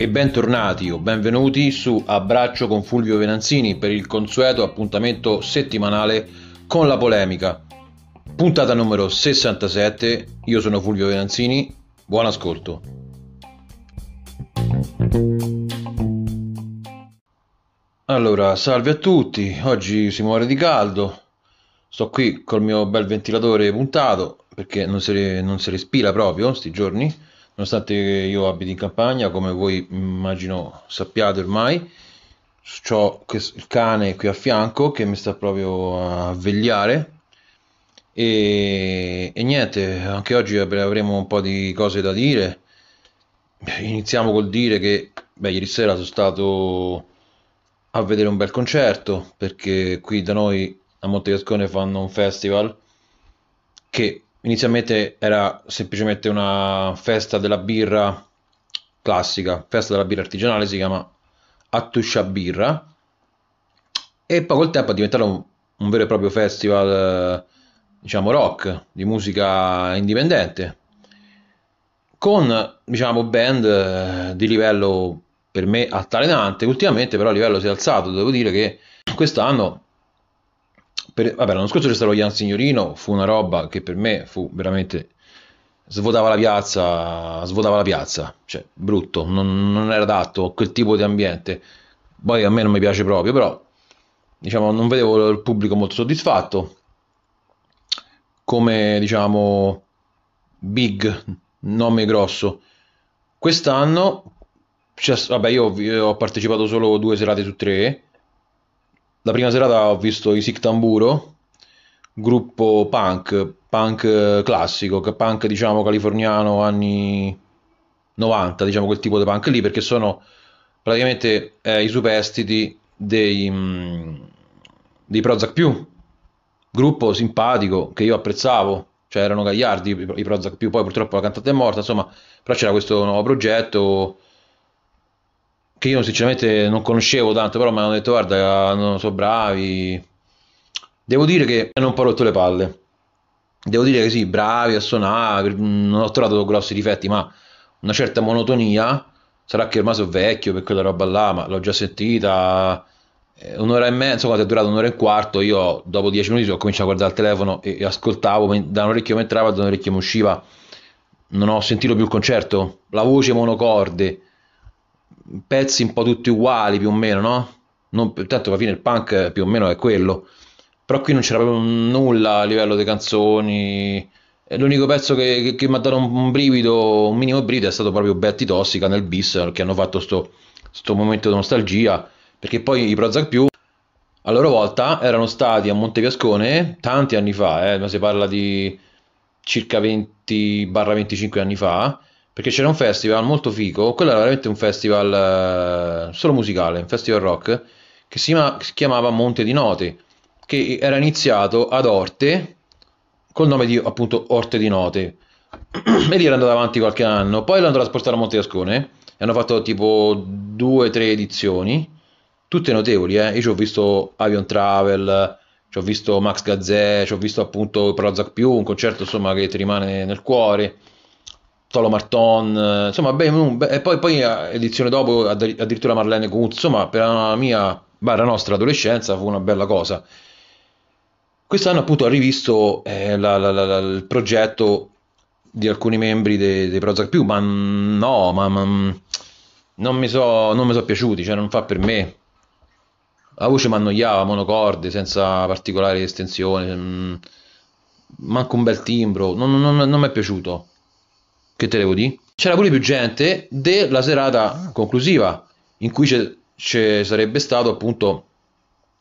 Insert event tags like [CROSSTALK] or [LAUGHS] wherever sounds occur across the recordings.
E bentornati o benvenuti su Abbraccio con Fulvio Venanzini per il consueto appuntamento settimanale con la polemica. Puntata numero 67, io sono Fulvio Venanzini, buon ascolto. Allora, salve a tutti, oggi si muore di caldo, sto qui col mio bel ventilatore puntato perché non si, non si respira proprio sti giorni nonostante io abiti in campagna, come voi immagino sappiate ormai, ho il cane qui a fianco che mi sta proprio a vegliare e, e niente, anche oggi avremo un po' di cose da dire. Iniziamo col dire che beh, ieri sera sono stato a vedere un bel concerto perché qui da noi a Montegascone fanno un festival che Inizialmente era semplicemente una festa della birra classica, festa della birra artigianale, si chiama Attusha Birra e poi col tempo è diventato un, un vero e proprio festival eh, diciamo rock, di musica indipendente con diciamo band eh, di livello per me altalenante ultimamente però il livello si è alzato devo dire che quest'anno per, vabbè, l'anno scorso c'è stato Ian Signorino, fu una roba che per me fu veramente svuotava la piazza, svuotava la piazza, cioè brutto, non, non era adatto a quel tipo di ambiente. Poi a me non mi piace proprio, però diciamo non vedevo il pubblico molto soddisfatto. Come diciamo big nome grosso. Quest'anno cioè, vabbè, io ho partecipato solo due serate su tre la prima serata ho visto i Sick Tamburo, gruppo punk, punk eh, classico, punk diciamo californiano anni 90, diciamo quel tipo di punk lì, perché sono praticamente eh, i superstiti dei, mh, mm, dei Prozac più, gruppo simpatico che io apprezzavo, cioè erano gagliardi i Prozac più, poi purtroppo la cantante è morta, insomma, però c'era questo nuovo progetto che io sinceramente non conoscevo tanto, però mi hanno detto guarda, non so bravi. Devo dire che hanno un po' rotto le palle. Devo dire che sì, bravi a suonare, non ho trovato grossi difetti, ma una certa monotonia. Sarà che ormai sono vecchio per quella roba là, ma l'ho già sentita. Eh, un'ora e mezza, quando è durata un'ora e un quarto, io dopo dieci minuti ho cominciato a guardare il telefono e ascoltavo, da un orecchio mi entrava, da un orecchio mi usciva. Non ho sentito più il concerto. La voce monocorde pezzi un po' tutti uguali più o meno, no? Non, tanto alla fine il punk più o meno è quello, però qui non c'era proprio nulla a livello di canzoni. Eh, l'unico pezzo che, che, che mi ha dato un brivido, un minimo brivido, è stato proprio Betty Tossica nel bis, che hanno fatto questo momento di nostalgia, perché poi i Prozac più a loro volta erano stati a Montefiascone tanti anni fa, eh, ma si parla di circa 20-25 anni fa, perché c'era un festival molto figo, quello era veramente un festival eh, solo musicale, un festival rock, che si chiamava Monte di Note, che era iniziato ad Orte, col nome di appunto Orte di Note, [CLEARS THROAT] e lì era andato avanti qualche anno, poi l'hanno trasportato a Monte Ascone, e hanno fatto tipo due o tre edizioni, tutte notevoli, eh? io ci ho visto Avion Travel, ci ho visto Max Gazzè, ci ho visto appunto Prozac Più, un concerto insomma che ti rimane nel cuore, Solo Marton, eh, insomma, beh, be- e poi, poi eh, edizione dopo addirittura Marlene Kunz, insomma, per la mia, beh, la nostra adolescenza fu una bella cosa. Quest'anno appunto ha rivisto eh, la, la, la, il progetto di alcuni membri dei, dei Prozac più, ma no, ma, ma mm, non mi sono so piaciuti, cioè non fa per me. La voce mi annoiava, monocorde, senza particolari estensioni, mm, manco un bel timbro, non, non, non mi è piaciuto che te devo dire? C'era pure più gente della serata ah. conclusiva in cui ci sarebbe stato appunto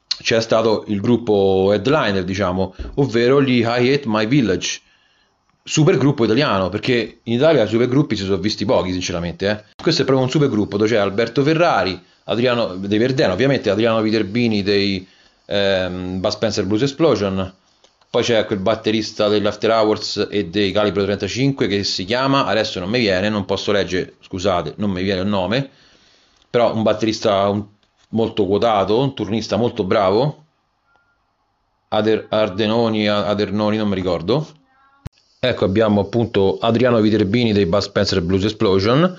c'è stato il gruppo headliner, diciamo, ovvero gli I Hate My Village, supergruppo italiano, perché in Italia supergruppi si sono visti pochi, sinceramente. Eh. Questo è proprio un supergruppo dove c'è Alberto Ferrari, Adriano De Verdena, ovviamente Adriano Viterbini dei ehm, Bud Spencer Blues Explosion, poi c'è quel batterista dell'After Hours e dei Calibro 35 che si chiama, adesso non mi viene, non posso leggere, scusate, non mi viene il nome, però un batterista un, molto quotato, un turnista molto bravo, Ader, Ardenoni, Adernoni, non mi ricordo. Ecco, abbiamo appunto Adriano Viterbini dei Bud Spencer Blues Explosion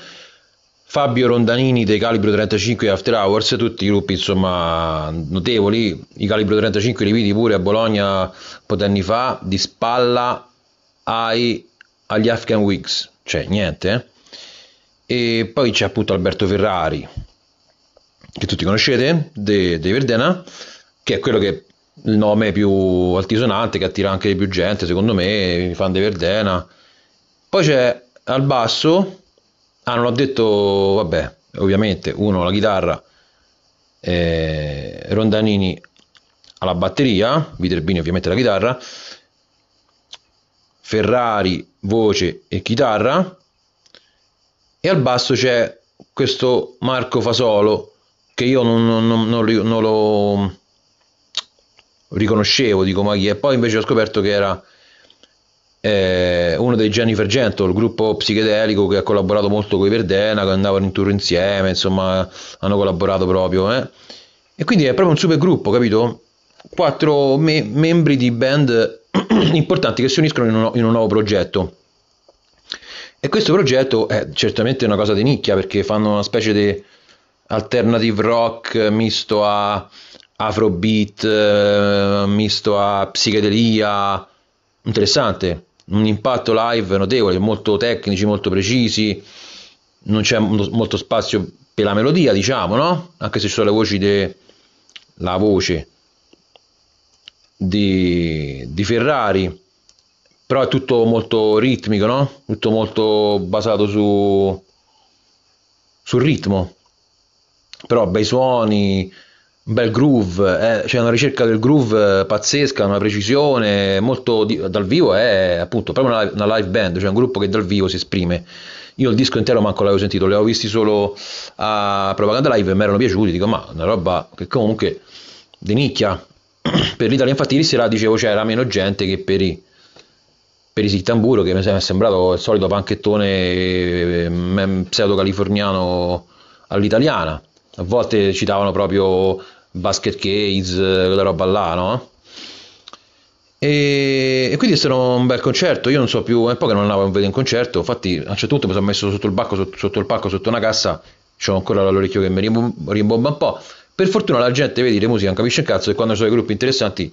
Fabio Rondanini dei Calibro 35 After Hours, tutti i gruppi insomma notevoli, i Calibro 35 li vidi pure a Bologna un po' di anni fa, di spalla ai, agli Afghan Wigs, cioè niente. Eh? E poi c'è appunto Alberto Ferrari, che tutti conoscete, dei Verdena, che è quello che è il nome più altisonante, che attira anche più gente, secondo me, i fan dei Verdena. Poi c'è al basso Ah, non ho detto, vabbè, ovviamente uno la chitarra, eh, Rondanini alla batteria, Viterbini ovviamente la chitarra, Ferrari voce e chitarra e al basso c'è questo Marco Fasolo che io non, non, non, non lo riconoscevo, dico ma chi è, poi invece ho scoperto che era eh, uno dei Jennifer Gento, il gruppo psichedelico che ha collaborato molto con i Verdena, che andavano in tour insieme, insomma hanno collaborato proprio. Eh. E quindi è proprio un super gruppo, capito? Quattro me- membri di band [CLEARS THROAT] importanti che si uniscono in un, in un nuovo progetto. E questo progetto è certamente una cosa di nicchia perché fanno una specie di alternative rock misto a afrobeat, eh, misto a psichedelia, interessante un impatto live notevole, molto tecnici, molto precisi, non c'è molto spazio per la melodia, diciamo, no? Anche se ci sono le voci de... la voce di, di Ferrari, però è tutto molto ritmico, no? Tutto molto basato su sul ritmo. Però bei suoni, bel groove, eh, c'è cioè una ricerca del groove eh, pazzesca, una precisione, molto di, dal vivo è appunto proprio una, una, live band, cioè un gruppo che dal vivo si esprime. Io il disco intero manco l'avevo sentito, li avevo visti solo a Propaganda Live e mi erano piaciuti, dico ma una roba che comunque di nicchia. [CLEARS THROAT] per l'Italia infatti lì la dicevo c'era cioè, meno gente che per i per i Sittamburo che mi è sembrato il solito panchettone ehm, pseudo californiano all'italiana a volte citavano proprio basket case, eh, quella roba là, no? E, e quindi è stato un bel concerto. Io non so più, è un po' che non andavo a vedere un concerto. Infatti, a un certo punto mi sono messo sotto il, bacco, sotto, sotto il palco, sotto una cassa. C'ho ancora l'orecchio che mi rimbomba un po'. Per fortuna la gente, vedi, le musiche non capisce un cazzo e quando ci sono i gruppi interessanti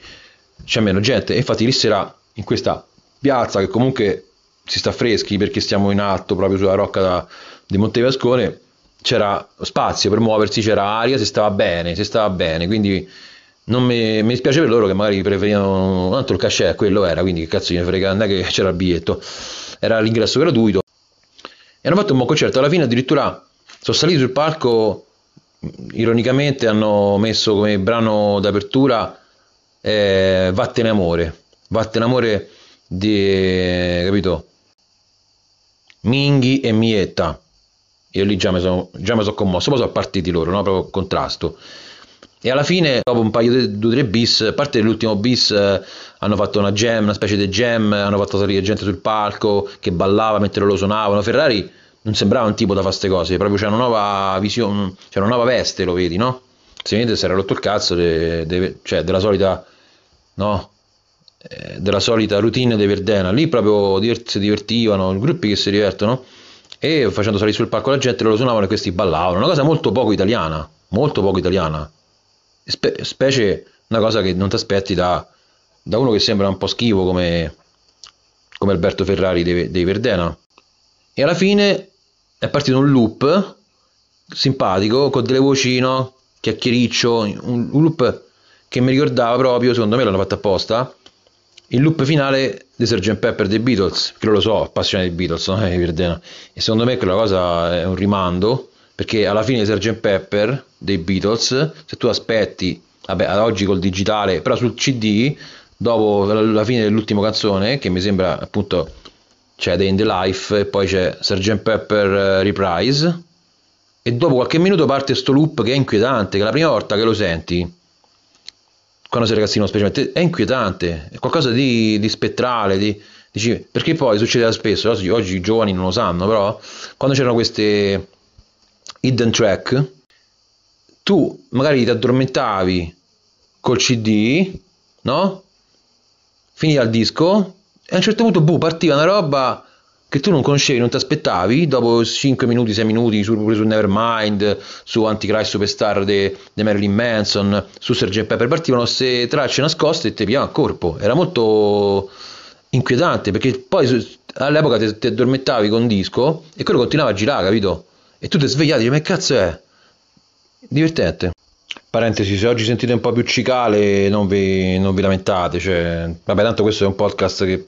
c'è meno gente. E infatti lì sera in questa piazza che comunque si sta freschi perché stiamo in alto proprio sulla rocca da, di Vascone c'era spazio per muoversi, c'era aria, si stava bene, si stava bene, quindi non mi, mi dispiace per loro che magari preferivano, un altro cachet quello era, quindi che cazzo gliene frega, non è che c'era il biglietto, era l'ingresso gratuito. E hanno fatto un buon concerto, alla fine addirittura sono salito sul palco, ironicamente hanno messo come brano d'apertura eh, Vattene Amore, Vattene Amore di, capito, Minghi e Mietta io lì già mi sono, so commosso, poi sono partiti loro, no? proprio contrasto. E alla fine, dopo un paio di due, tre bis, a parte l'ultimo bis, eh, hanno fatto una jam, una specie di jam, hanno fatto salire gente sul palco che ballava mentre lo suonavano. Ferrari non sembrava un tipo da fare queste cose, proprio c'è una nuova visione, c'è una nuova veste, lo vedi, no? Se vedete, si era rotto il cazzo, de, de, cioè della solita, no? Eh, della solita routine dei Verdena, lì proprio si divertivano, i gruppi che si divertono no? e facendo salire sul palco la gente loro suonavano e questi ballavano, una cosa molto poco italiana, molto poco italiana, Spe- specie una cosa che non ti aspetti da, da, uno che sembra un po' schivo come, come Alberto Ferrari dei, dei Verdena. E alla fine è partito un loop simpatico con delle voci, no? chiacchiericcio, un, un loop che mi ricordava proprio, secondo me l'hanno fatto apposta, il loop finale di Sgt. Pepper dei Beatles, che lo so, passione dei Beatles, non [LAUGHS] eh, è E secondo me quella cosa è un rimando, perché alla fine Sgt. Pepper dei Beatles, se tu aspetti, vabbè, ad oggi col digitale, però sul CD, dopo la fine dell'ultima canzone, che mi sembra appunto c'è The End Life e poi c'è Sgt. Pepper eh, Reprise, e dopo qualche minuto parte sto loop che è inquietante, che la prima volta che lo senti quando sei ragazzino specialmente, è inquietante, è qualcosa di, di spettrale, di, dici, perché poi succedeva spesso, oggi, oggi, i giovani non lo sanno, però quando c'erano queste hidden track, tu magari ti addormentavi col CD, no? Finiva il disco e a un certo punto buh, partiva una roba che tu non conoscevi, non ti aspettavi, dopo 5 minuti, 6 minuti su, pure su Nevermind, su Antichrist Superstar di Marilyn Manson, su Sergio Pepper, partivano queste tracce nascoste e te pigliavano a corpo. Era molto inquietante perché poi all'epoca ti, addormentavi con disco e quello continuava a girare, capito? E tu ti svegliati, e ma che cazzo è? Divertente. Parentesi, se oggi sentite un po' più cicale non vi, non vi lamentate, cioè, vabbè tanto questo è un podcast che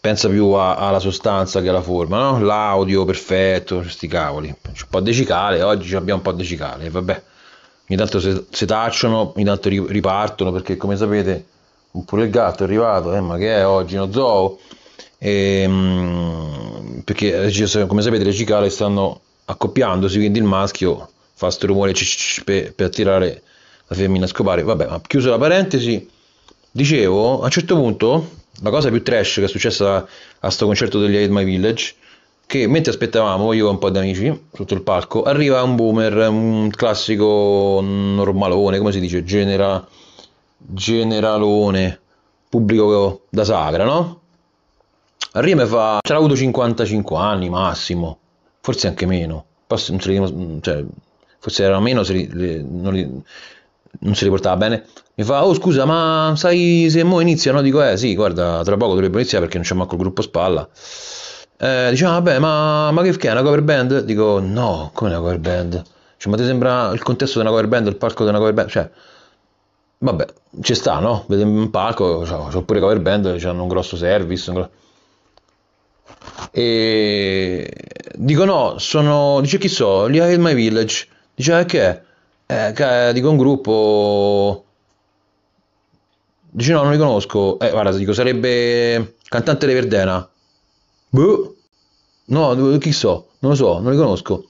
pensa più a, alla sostanza che alla forma, no? L'audio perfetto, sti cavoli. C'è un po' di cicale, oggi abbiamo un po' di cicale, vabbè. Ogni tanto se, se tacciono, ogni tanto ripartono, perché come sapete, pure il gatto è arrivato, eh, ma che è oggi, uno zoo? E, ehm, perché come sapete le cicale stanno accoppiandosi, quindi il maschio fa questo rumore per, per attirare la femmina a scopare. Vabbè, ma chiuso la parentesi, dicevo, a un certo punto la cosa più trash che è successa a sto concerto degli Aid My Village che mentre aspettavamo io e un po' di amici sotto il palco arriva un boomer un classico normalone come si dice Genera, generalone pubblico da sagra no? arriva e fa c'era avuto 55 anni massimo forse anche meno forse, cioè, forse era meno se li, le, non li, non si riportava bene, mi fa, oh scusa, ma sai se mo iniziano? Dico, eh sì, guarda, tra poco dovrebbe iniziare perché non c'è manco il gruppo spalla. Eh, diciamo, vabbè, ma, ma che, è una cover band? Dico, no, come una cover band? Cioè, ma ti sembra il contesto di una cover band, il palco di una cover band? Cioè, vabbè, ci sta, no? Vedi un palco, cioè, c'ho pure cover band, hanno un grosso service, un grosso e dico no sono dice chi so li Hail My Village dice ah, che è eh, dico un gruppo dice no non li conosco eh guarda dico sarebbe cantante di Verdena boh no chi so non lo so non li conosco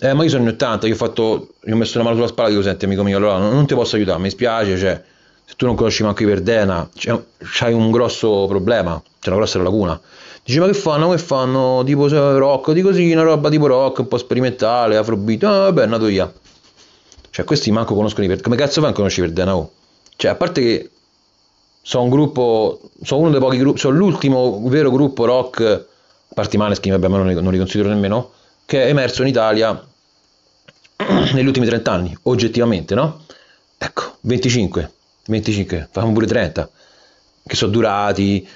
eh ma io sono in 80 io ho fatto io ho messo una mano sulla spalla e dico senti amico mio allora non, ti posso aiutare mi spiace cioè se tu non conosci manco i Verdena c'hai un grosso problema c'è una grossa lacuna. Dice, ma che fanno? Che fanno? Tipo rock? Di così, una roba tipo rock, un po' sperimentale, afrobeat. Ah, è nato via. Cioè, questi manco conoscono i Verdana. Come cazzo fanno a conoscere i Verdana? Oh? Cioè, a parte che sono un gruppo, sono uno dei pochi gruppi, sono l'ultimo vero gruppo rock, a parte i Maneskin, vabbè, ma non li, non li considero nemmeno, che è emerso in Italia [CLEARS THROAT] negli ultimi 30 anni, oggettivamente, no? Ecco, 25, 25, facciamo pure 30, che sono durati,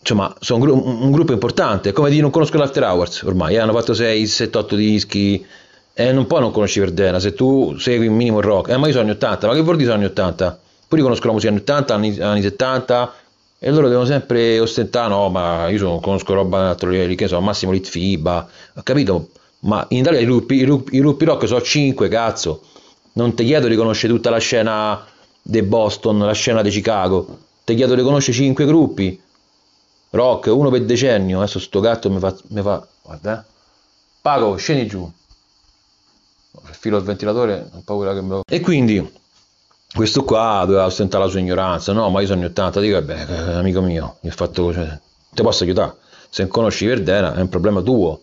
insomma, sono un, un, gruppo importante, come di non conosco l'After Hours ormai, eh? hanno fatto 6, 7, 8 dischi, eh, non puoi non conoscere Verdena se tu segui un minimo il rock. Eh, ma io sono anni 80, ma che vuol dire sono anni 80? Poi riconosco la musica anni 80, anni, anni 70, e loro devono sempre ostentare, no, ma io sono, conosco roba altro, che so, Massimo Litfiba, ho capito? Ma in Italia i gruppi, i lupi, i lupi rock sono 5, cazzo. Non ti chiedo di conoscere tutta la scena di Boston, la scena di Chicago. Ti chiedo di conoscere 5 gruppi. Rock, uno per decennio. Adesso sto gatto mi fa... Mi fa guarda. Eh. Pago, scendi giù filo al ventilatore, ho paura che me lo... E quindi questo qua doveva ostentare la sua ignoranza, no, ma io sono 80, dico, beh, amico mio, mi ha fatto... Cioè, ti posso aiutare, se non conosci Verdena è un problema tuo.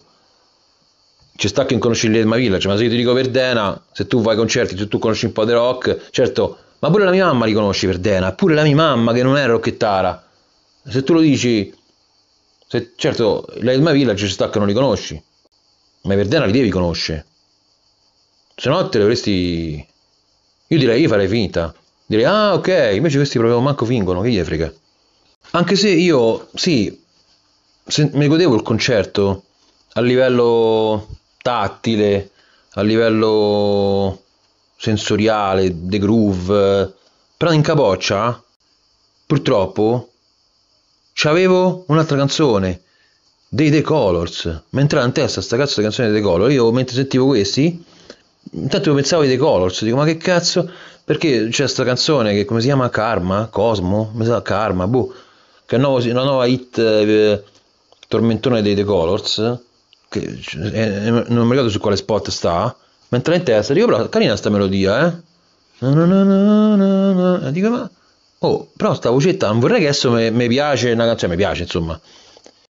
Ci sta che non conosci l'Edma Village, ma se io ti dico Verdena, se tu vai ai concerti, se tu conosci un po' di rock, certo, ma pure la mia mamma riconosce Verdena, pure la mia mamma che non è rockettara, Se tu lo dici, se, certo, l'Edma Village ci sta che non li conosci, ma Verdena li devi conoscere. Se no te le avresti... Io direi, io farei finta. Direi, ah ok, invece questi proprio manco fingono, che gli frega. Anche se io, sì, se mi godevo il concerto a livello tattile, a livello sensoriale, the groove, però in capoccia, purtroppo, c'avevo un'altra canzone dei The Colors. Mentre era in testa sta cazzo di canzone dei The Colors, io mentre sentivo questi Intanto io pensavo The Colors, dico ma che cazzo? Perché c'è questa canzone che come si chiama? Karma? Cosmo? Mi sa Karma, boh, che è una nuova, una nuova hit eh, tormentone dei The Colors, che eh, non mi ricordo su quale spot sta, mentre in testa dico però carina sta melodia, eh? Na na na dico ma... Oh, però sta vocetta non vorrei che adesso mi piace una canzone, cioè, mi piace insomma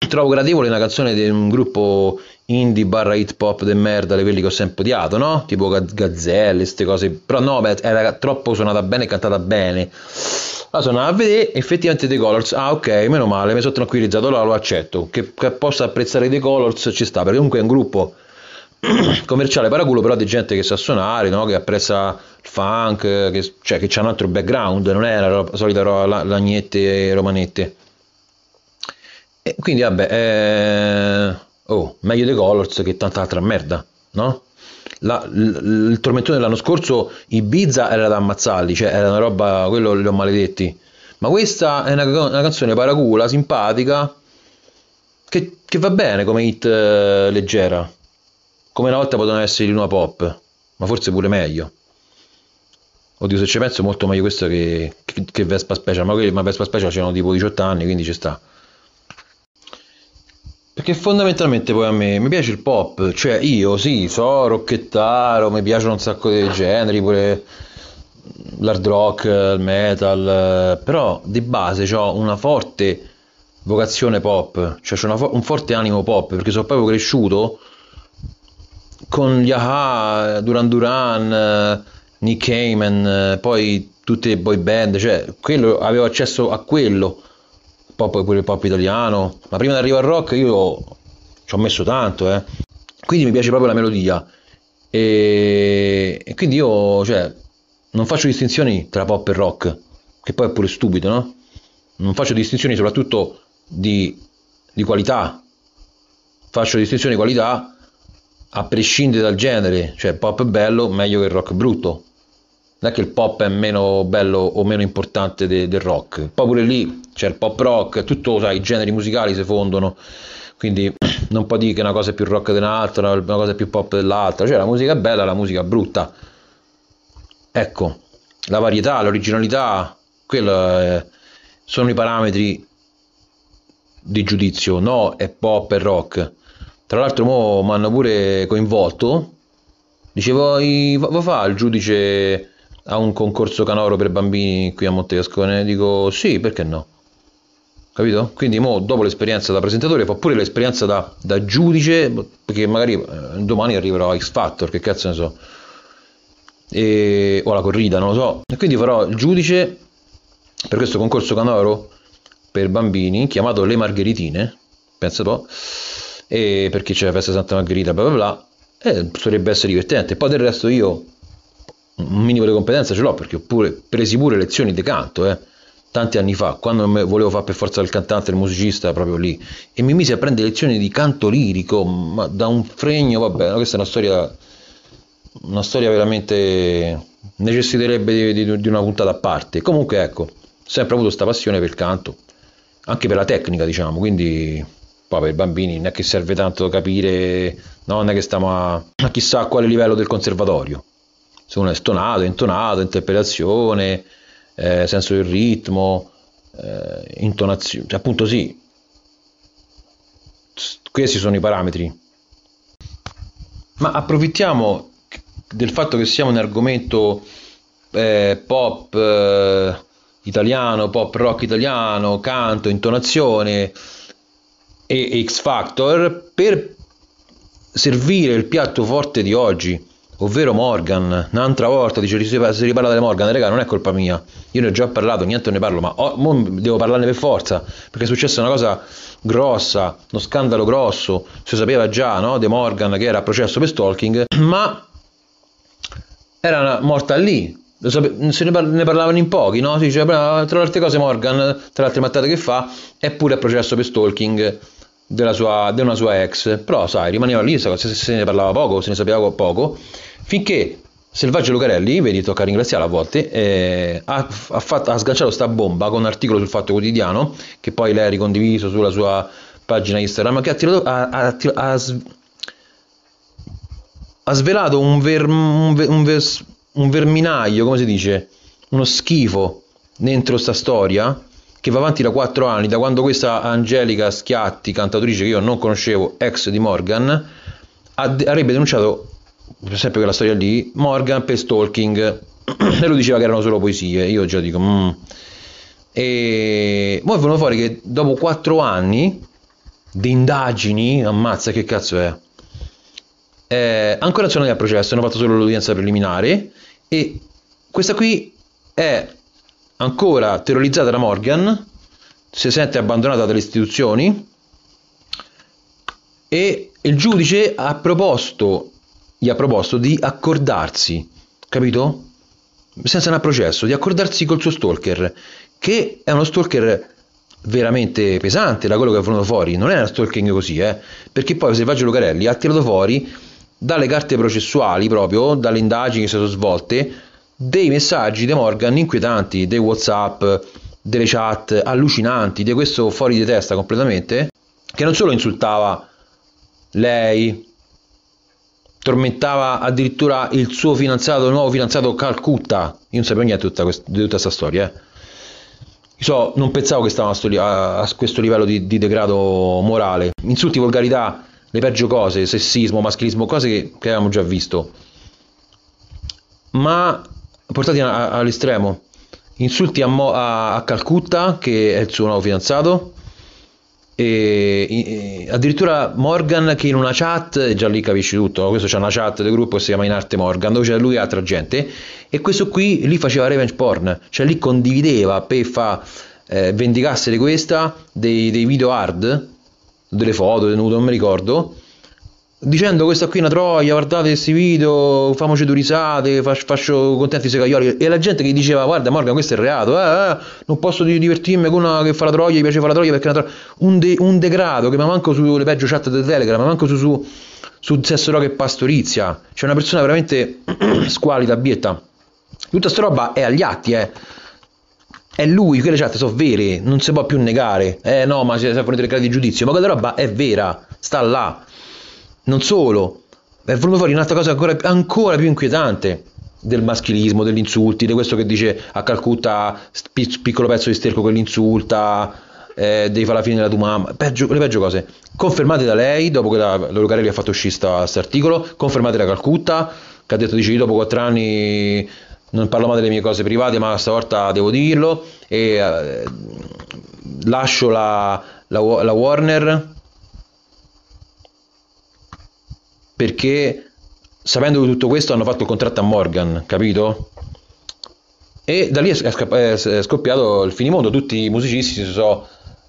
trovo gradevole una canzone di un gruppo indie barra hip hop de merda di quelli che ho sempre odiato, no? Tipo Gazzelle, queste cose. Però no, beh, era troppo suonata bene e cantata bene. La allora, sono a vedere, effettivamente The Colors. Ah, ok, meno male, mi sono tranquillizzato, allora lo accetto. Che, che possa apprezzare The Colors ci sta, perché comunque è un gruppo [CLEARS THROAT] commerciale paraculo, però di gente che sa suonare, no? che apprezza il funk, che, cioè che c'ha un altro background, non è la solita roba lagnette e romanette. E quindi vabbè, eh... oh, meglio The Colors che tanta altra merda, no? La, l, il tormentone dell'anno scorso Ibiza era da ammazzarli, cioè era una roba, quello li ho maledetti. Ma questa è una, una canzone paracula, simpatica, che, che, va bene come hit eh, leggera. Come una volta potevano essere di una pop, ma forse pure meglio. Oddio, se ci penso, molto meglio questo che, che, che Vespa Special. Ma, ma Vespa Special c'erano tipo 18 anni, quindi ci sta. Perché fondamentalmente poi a me mi piace il pop, cioè io sì, so rocchettaro, mi piacciono un sacco dei generi, pure l'hard rock, il metal, però di base ho una forte vocazione pop, cioè ho fo- un forte animo pop, perché sono proprio cresciuto con gli Aha, Duran Duran, Nick Heyman, poi tutte le boy band, cioè quello, avevo accesso a quello pop pure il pop italiano, ma prima di arrivare al rock io ci ho messo tanto, eh. Quindi mi piace proprio la melodia. E, e quindi io, cioè, non faccio distinzioni tra pop e rock, che poi è pure stupido, no? Non faccio distinzioni soprattutto di, di qualità, faccio distinzioni di qualità a prescindere dal genere, cioè pop è bello meglio che il rock brutto, non è che il pop è meno bello o meno importante de, del rock, poi pure lì c'è il pop rock, tutto sai, i generi musicali si fondono, quindi [CLEARS THROAT] non puoi dire che una cosa è più rock dell'altra, una cosa è più pop dell'altra, cioè la musica è bella e la musica è brutta, ecco, la varietà, l'originalità, quelli è, eh, sono i parametri di giudizio, no è pop e rock, tra l'altro mi hanno pure coinvolto, dicevo, vuoi fare il giudice a un concorso canoro per bambini qui a Montescone? Dico sì, perché no? Capito? Quindi mo, dopo l'esperienza da presentatore fa pure l'esperienza da, da giudice, perché magari eh, domani arriverò a X Factor, che cazzo ne so, e, o alla corrida, non lo so. E quindi farò il giudice per questo concorso canoro per bambini chiamato Le Margheritine, pensa un po', e perché c'è la festa Santa Margherita, bla bla bla, e potrebbe essere divertente. Poi del resto io un minimo di competenza ce l'ho perché ho pure, presi pure lezioni di canto, eh, tanti anni fa, quando volevo fare per forza il cantante, il musicista, proprio lì, e mi mise a prendere lezioni di canto lirico, ma da un fregno, vabbè, questa è una storia, una storia veramente necessiterebbe di, di, di una puntata a parte. Comunque ecco, sempre avuto questa passione per il canto, anche per la tecnica diciamo, quindi poi per i bambini non è che serve tanto capire, no? non è che stiamo a, a chissà a quale livello del conservatorio se uno è stonato, intonato, interpretazione, eh, senso del ritmo, eh, intonazione, cioè, appunto sì, questi sono i parametri. Ma approfittiamo del fatto che siamo in argomento eh, pop eh, italiano, pop rock italiano, canto, intonazione e X Factor per servire il piatto forte di oggi ovvero Morgan. Un'altra volta dice: Si riparla delle Morgan, raga, non è colpa mia. Io ne ho già parlato, niente ne parlo, ma ho, devo parlarne per forza. Perché è successa una cosa grossa, uno scandalo grosso. Si sapeva già, no? De Morgan che era a processo per stalking, [CLEARS THROAT] ma era morta lì. Se ne, parlavano in pochi, no? Si diceva, tra le altre cose, Morgan, tra le altre mattate che fa, è pure a processo per stalking della sua, di una sua ex, però sai, rimaneva lì, se, se ne parlava poco, se ne sapeva poco, finché Selvaggio Lucarelli, vedi, tocca ringraziare a volte, eh, ha, ha, fatto, ha, sganciato sta bomba con un articolo sul Fatto Quotidiano, che poi lei ha ricondiviso sulla sua pagina Instagram, che ha, tirato, ha svelato un, ver, un, ver, un, ver, un verminaio, come si dice, uno schifo dentro sta storia, che va avanti da 4 anni, da quando questa Angelica Schiatti, cantatrice che io non conoscevo, ex di Morgan, avrebbe denunciato, sempre quella storia lì, Morgan per stalking. [CLEARS THROAT] e lui diceva che erano solo poesie, io già dico... Mm. E poi venuto fuori che dopo 4 anni di indagini, ammazza che cazzo è, eh, ancora sono nel processo, hanno fatto solo l'udienza preliminare e questa qui è Ancora terrorizzata da Morgan, si sente abbandonata dalle istituzioni e il giudice ha proposto, gli ha proposto di accordarsi, capito? Senza un processo, di accordarsi col suo stalker, che è uno stalker veramente pesante da quello che è venuto fuori, non è una stalking così, eh? perché poi Selvaggio Lucarelli ha tirato fuori dalle carte processuali proprio, dalle indagini che si sono svolte, dei messaggi di Morgan inquietanti, dei WhatsApp, delle chat allucinanti, di questo fuori di testa completamente, che non solo insultava lei, tormentava addirittura il suo fidanzato, il nuovo fidanzato Calcutta. Io non sapevo niente di tutta, questa, storia. Eh. So, non pensavo che stava a, a, questo livello di, di, degrado morale. Insulti, volgarità, le peggio cose, sessismo, maschilismo, cose che, che avevamo già visto. Ma portati a, a, all'estremo. Insulti a, Mo, a, Calcutta, che è il suo nuovo fidanzato, e, e, addirittura Morgan che in una chat, già lì capisci tutto, questo c'è una chat del gruppo che si chiama In Arte Morgan, dove c'è lui e altra gente, e questo qui lì faceva revenge porn, cioè lì condivideva per fa eh, vendicasse di questa dei, dei video hard, delle foto, non mi ricordo, dicendo questa qui è una troia, guardate questi video, famoci due risate, faccio, faccio contenti i segaioli. e la gente che diceva guarda Morgan questo è il reato, eh, eh, non posso divertirmi con una che fa la troia, gli piace fare la troia perché è una troia, un, de, un degrado che ma manco sulle peggio chat di Telegram, ma manco su, su, su Sesso Rock e Pastorizia, c'è una persona veramente [CLEARS THROAT] squalida, bietta, tutta sta roba è agli atti eh, è lui, quelle chat sono vere, non si può più negare, eh no ma si, si affrontano il di giudizio, ma quella roba è vera, sta là non solo, è venuta fuori un'altra cosa ancora, ancora più inquietante del maschilismo, degli insulti, di questo che dice a Calcutta piccolo pezzo di sterco che l'insulta, eh, devi fare la fine della tua mamma, peggio, le peggio cose. Confermate da lei, dopo che la, la Lucarelli ha fatto uscire questo articolo, confermate da Calcutta, che ha detto, dice, io dopo quattro anni non parlo mai delle mie cose private, ma stavolta devo dirlo, e eh, lascio la, la, la Warner perché sapendo tutto questo hanno fatto il contratto a Morgan, capito? E da lì è scoppiato il finimondo, tutti i musicisti si sono,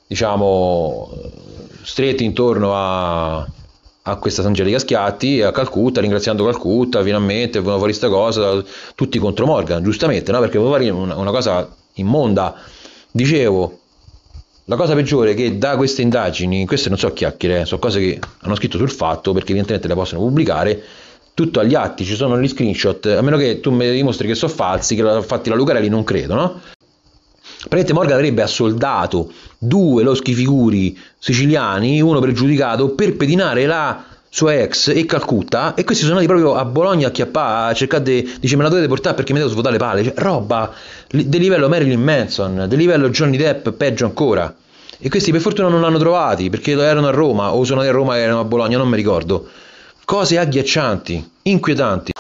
diciamo, stretti intorno a, a questa Angelica Schiatti, a Calcutta, ringraziando Calcutta, finalmente è fuori questa cosa, tutti contro Morgan, giustamente, no? Perché vuole fare una, una cosa immonda. Dicevo, la cosa peggiore è che da queste indagini, queste non so chiacchiere, eh, sono cose che hanno scritto sul fatto perché evidentemente le possono pubblicare, tutto agli atti, ci sono gli screenshot, a meno che tu mi dimostri che sono falsi, che l'ha fatti la Lucarelli, non credo, no? Praticamente Morgan avrebbe assoldato due loschi figuri siciliani, uno pregiudicato, per pedinare la sua ex e Calcutta e questi sono andati proprio a Bologna a chiappare a cercare di dice me la dovete portare perché mi devo svuotare le palle cioè, roba del livello Marilyn Manson del livello Johnny Depp peggio ancora e questi per fortuna non l'hanno trovati perché erano a Roma o sono andati a Roma e erano a Bologna non mi ricordo cose agghiaccianti inquietanti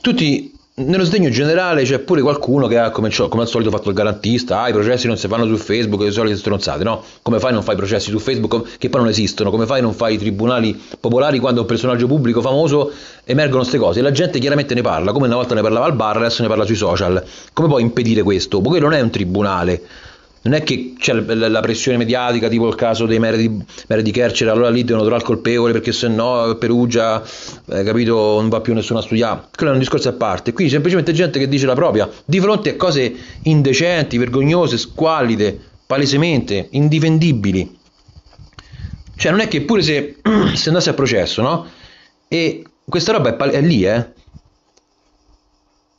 tutti nello sdegno generale c'è pure qualcuno che ha come, come, al solito fatto il garantista, ah i processi non si fanno su Facebook, le solite stronzate, no? Come fai non fai processi su Facebook che poi non esistono, come fai non fai i tribunali popolari quando un personaggio pubblico famoso emergono queste cose e la gente chiaramente ne parla, come una volta ne parlava al bar, adesso ne parla sui social, come puoi impedire questo? Perché non è un tribunale, non è che c'è la pressione mediatica, tipo il caso dei Meri di, Mere allora lì devono trovare il colpevole perché se no Perugia, eh, capito, non va più nessuno a studiare. Quello è un discorso a parte. Qui semplicemente gente che dice la propria di fronte a cose indecenti, vergognose, squallide, palesemente indifendibili. Cioè, non è che pure se, [CLEARS THROAT] se andasse a processo, no? E questa roba è, è lì, eh?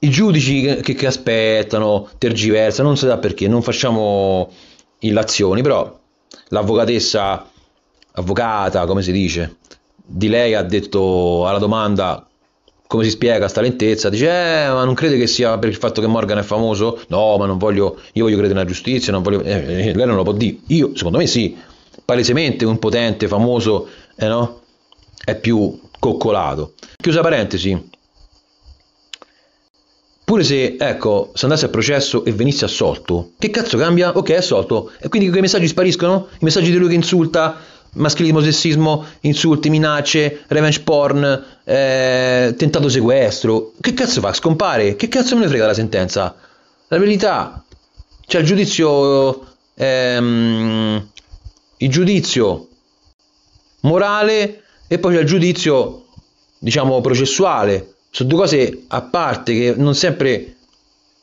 i giudici che, che aspettano, tergiversano, non si sa perché, non facciamo illazioni, però l'avvocatessa, avvocata, come si dice, di lei ha detto alla domanda come si spiega sta lentezza, dice eh, ma non crede che sia per il fatto che Morgan è famoso? No, ma non voglio, io voglio credere nella giustizia, non voglio, eh, eh lei non lo può dire, io secondo me sì, palesemente un potente, famoso, eh no? È più coccolato. Chiusa parentesi, Pure se, ecco, se andasse a processo e venisse assolto, che cazzo cambia? Ok, è assolto. E quindi quei messaggi spariscono? I messaggi di lui che insulta, maschilismo, sessismo, insulti, minacce, revenge porn, eh, tentato sequestro. Che cazzo fa? Scompare? Che cazzo me ne frega la sentenza? La verità. Cioè il giudizio... Ehm, il giudizio morale e poi c'è il giudizio, diciamo, processuale sono due cose a parte che non sempre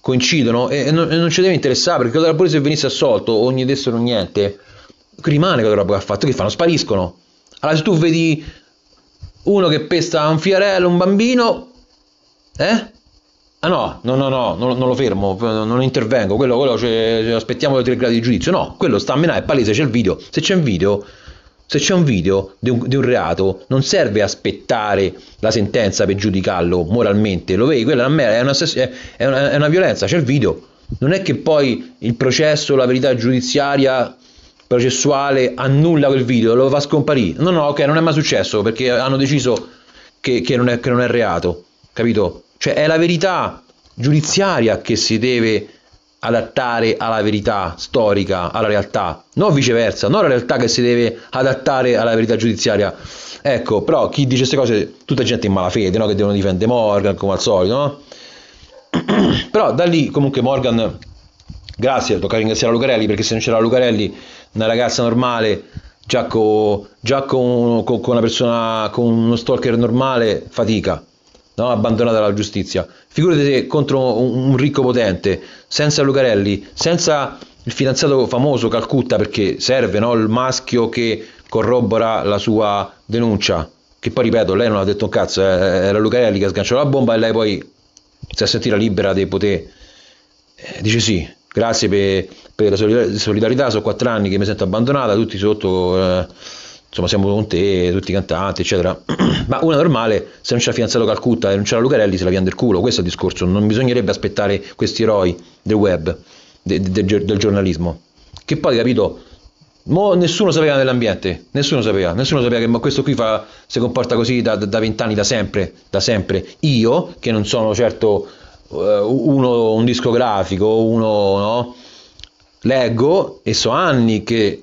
coincidono e, non, e non ci deve interessare perché allora pure se venisse assolto ogni destro non niente rimane quella roba che ha fatto che fanno spariscono allora se tu vedi uno che pesta un fiarello un bambino eh ah no no no no non, non lo fermo non intervengo quello, quello cioè, cioè aspettiamo i tre gradi di giudizio no quello sta a menare è palese c'è il video se c'è un video se c'è un video di un, di un reato, non serve aspettare la sentenza per giudicarlo moralmente, lo vedi, quella è una, è una, è una, violenza, c'è il video. Non è che poi il processo, la verità giudiziaria processuale annulla quel video, lo fa scomparire. No, no, ok, non è mai successo perché hanno deciso che, che, non, è, che non è reato, capito? Cioè è la verità giudiziaria che si deve adattare alla verità storica, alla realtà, non viceversa, non la realtà che si deve adattare alla verità giudiziaria. Ecco, però chi dice queste cose, tutta gente in malafede, no? che devono difendere Morgan come al solito, no? [CLEARS THROAT] però da lì comunque Morgan, grazie, tocca ringraziare Lucarelli perché se non c'era Lucarelli, una ragazza normale, già, co, già con, con una persona, con uno stalker normale, fatica no? abbandonata alla giustizia. Figurati se contro un, un ricco potente, senza Lucarelli, senza il fidanzato famoso Calcutta, perché serve no? il maschio che corrobora la sua denuncia. Che poi ripeto, lei non ha detto un cazzo, eh, eh era Lucarelli che ha sganciato la bomba e lei poi si è sentita libera di poter. Eh, dice sì, grazie per, per la solidarietà, sono quattro anni che mi sento abbandonata, tutti sotto. Eh, insomma siamo con te, tutti i cantanti, eccetera. [CLEARS THROAT] Ma una normale, se non c'è la Fianzato Calcutta e non c'è la Lucarelli, se la pian del culo. Questo è il discorso. Non bisognerebbe aspettare questi eroi del web, de, de, de, del giornalismo. Che poi, capito, mo nessuno sapeva dell'ambiente, nessuno sapeva, nessuno sapeva che questo qui fa, si comporta così da vent'anni, da, da, sempre, da sempre. Io, che non sono certo uh, uno, un discografico, uno, no? Leggo e so anni che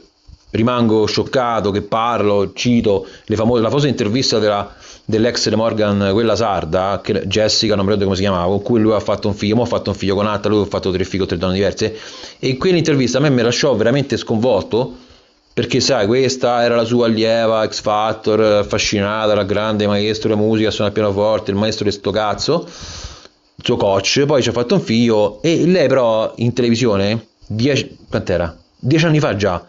rimango scioccato che parlo, cito famose, la famosa intervista della, dell'ex Morgan, quella sarda, che, Jessica, non mi ricordo come si chiamava, con cui lui ha fatto un figlio, mo ha fatto un figlio con un'altra, lui ha fatto tre figli con tre donne diverse, e quell'intervista a me mi lasciò veramente sconvolto, perché sai, questa era la sua allieva, ex Factor, affascinata, la grande maestro della musica, suona il pianoforte, il maestro di sto cazzo, il suo coach, poi ci ha fatto un figlio, e lei però in televisione, dieci, quant'era? Dieci anni fa già,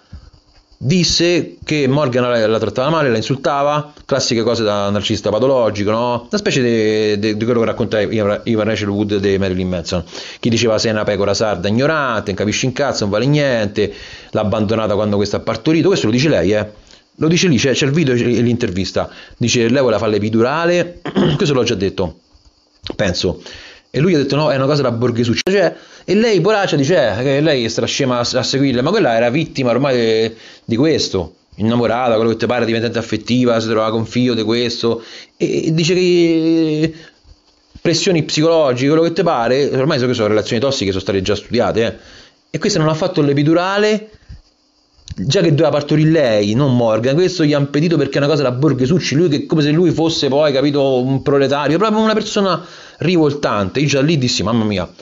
disse che Morgan la, la, trattava male, la insultava, classiche cose da narcisista patologico, no? Una specie di quello che racconta Ivan Rachel Wood di Marilyn Manson. Chi diceva sei una pecora sarda ignorante, non capisci in cazzo, non vale niente, l'ha abbandonata quando questa ha partorito, questo lo dice lei, eh. Lo dice lì, c'è, c'è il video e l'intervista. Dice lei vuole fare l'epidurale, [CLEARS THROAT] questo l'ho già detto, penso. E lui ha detto no, è una cosa da borghesuccia, cioè e lei, Boraccia dice eh, che lei è scema a, seguirla, ma quella era vittima ormai di questo innamorata, quello che ti pare, diventata affettiva, si trova con figlio di questo, e dice che eh, pressioni psicologiche, quello che ti pare, ormai so che sono relazioni tossiche, sono state già studiate, eh. e questa non ha fatto l'epidurale, già che doveva partorire lei, non Morgan, questo gli ha impedito perché è una cosa da borghesucci, lui che come se lui fosse poi, capito, un proletario, proprio una persona rivoltante, io già lì dissi, mamma mia,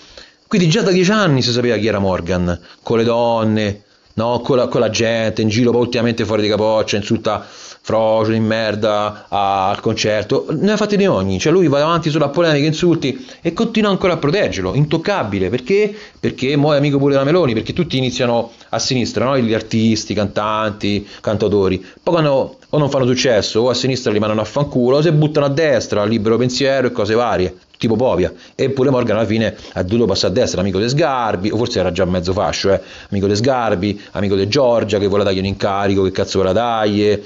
quindi già da dieci anni si sapeva chi era Morgan, con le donne, no? con, la, con, la, gente, in giro, ultimamente fuori di capoccia, insulta frocio di merda a, al concerto, ne ha fatti di ogni, cioè lui va avanti sulla polemica, insulti e continua ancora a proteggerlo, intoccabile, perché? Perché mo amico pure della Meloni, perché tutti iniziano a sinistra, no? gli artisti, cantanti, cantautori, poi quando o non fanno successo o a sinistra li mandano a fanculo o se buttano a destra, libero pensiero e cose varie tipo Povia. Eppure Morgan alla fine ha dovuto passare a destra, amico De Sgarbi, o forse era già mezzo fascio, eh? amico De Sgarbi, amico De Giorgia che vuole dargli un incarico, che cazzo vuole dargli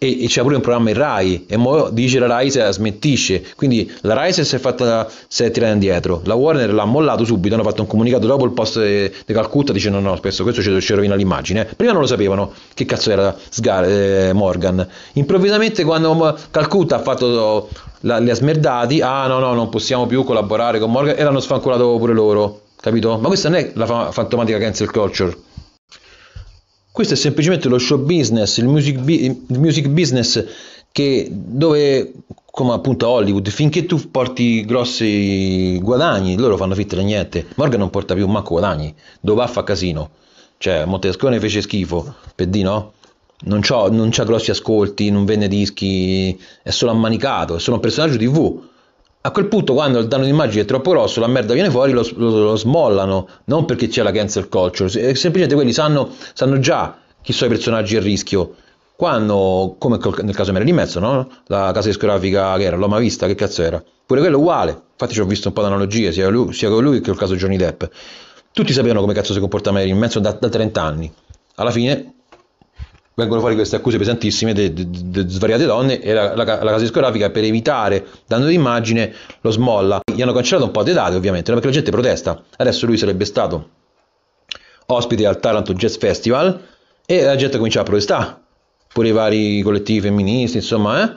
e, e c'è pure un programma in Rai e mo dice la Rai se la smettisce quindi la Rai se si è fatta se è tirata indietro la Warner l'ha mollato subito hanno fatto un comunicato dopo il post di Calcutta dicendo no spesso questo ci, rovina l'immagine prima non lo sapevano che cazzo era Sgar, eh, Morgan improvvisamente quando Calcutta ha fatto la, li ha smerdati ah no no non possiamo più collaborare con Morgan e l'hanno sfancolato pure loro capito? ma questa non è la fa- fantomatica cancel culture questo è semplicemente lo show business, il music, bi- il music business che dove, come appunto a Hollywood, finché tu porti grossi guadagni, loro fanno fitta da niente. Morgan non porta più manco guadagni, dove va fa casino. Cioè, Montescone fece schifo, per di no? Non c'ha, non c'ha grossi ascolti, non vende dischi, è solo ammanicato, è solo un personaggio TV a quel punto, quando il danno d'immagine è troppo grosso, la merda viene fuori, lo, lo, lo smollano, non perché c'è la cancel culture, semplicemente quelli sanno, sanno già chi sono i personaggi a rischio. Quando, come nel caso di Mezzo, no? la casa discografica che era, l'ho mai vista, che cazzo era? Pure quello è uguale, infatti ci ho visto un po' d'analogia sia, lui, sia con lui che col caso Johnny Depp. Tutti sapevano come cazzo si comporta Mera Mezzo da, da 30 anni. Alla fine vengono fuori queste accuse pesantissime di svariate donne e la, la, la, casa discografica per evitare danno d'immagine lo smolla. Gli hanno cancellato un po' di date ovviamente, perché la gente protesta. Adesso lui sarebbe stato ospite al Taranto Jazz Festival e la gente comincia a protestare, pure i vari collettivi femministi, insomma. Eh?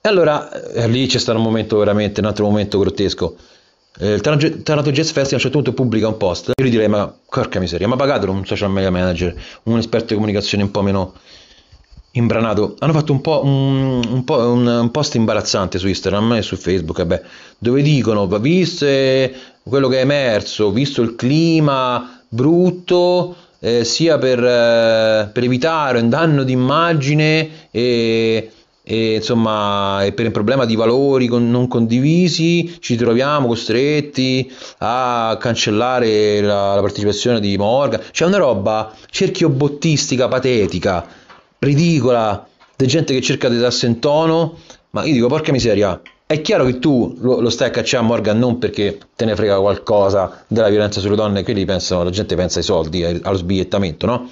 E allora eh, lì c'è stato un momento veramente, un altro momento grottesco. Eh, il Taranto Jazz Festival a un certo punto pubblica un post, io gli direi ma porca miseria, ma pagatelo un social media manager, un esperto di comunicazione un po' meno imbranato. Hanno fatto un po', un, un, po un, un, post imbarazzante su Instagram e su Facebook, vabbè, dove dicono, viste quello che è emerso, visto il clima brutto, eh, sia per, eh, per evitare un danno d'immagine e e insomma per un problema di valori non condivisi ci troviamo costretti a cancellare la, la partecipazione di Morgan c'è una roba cerchiobottistica patetica ridicola di gente che cerca di darsi in tono ma io dico porca miseria è chiaro che tu lo, lo stai a cacciare a Morgan non perché te ne frega qualcosa della violenza sulle donne quelli pensano la gente pensa ai soldi allo sbigliettamento no?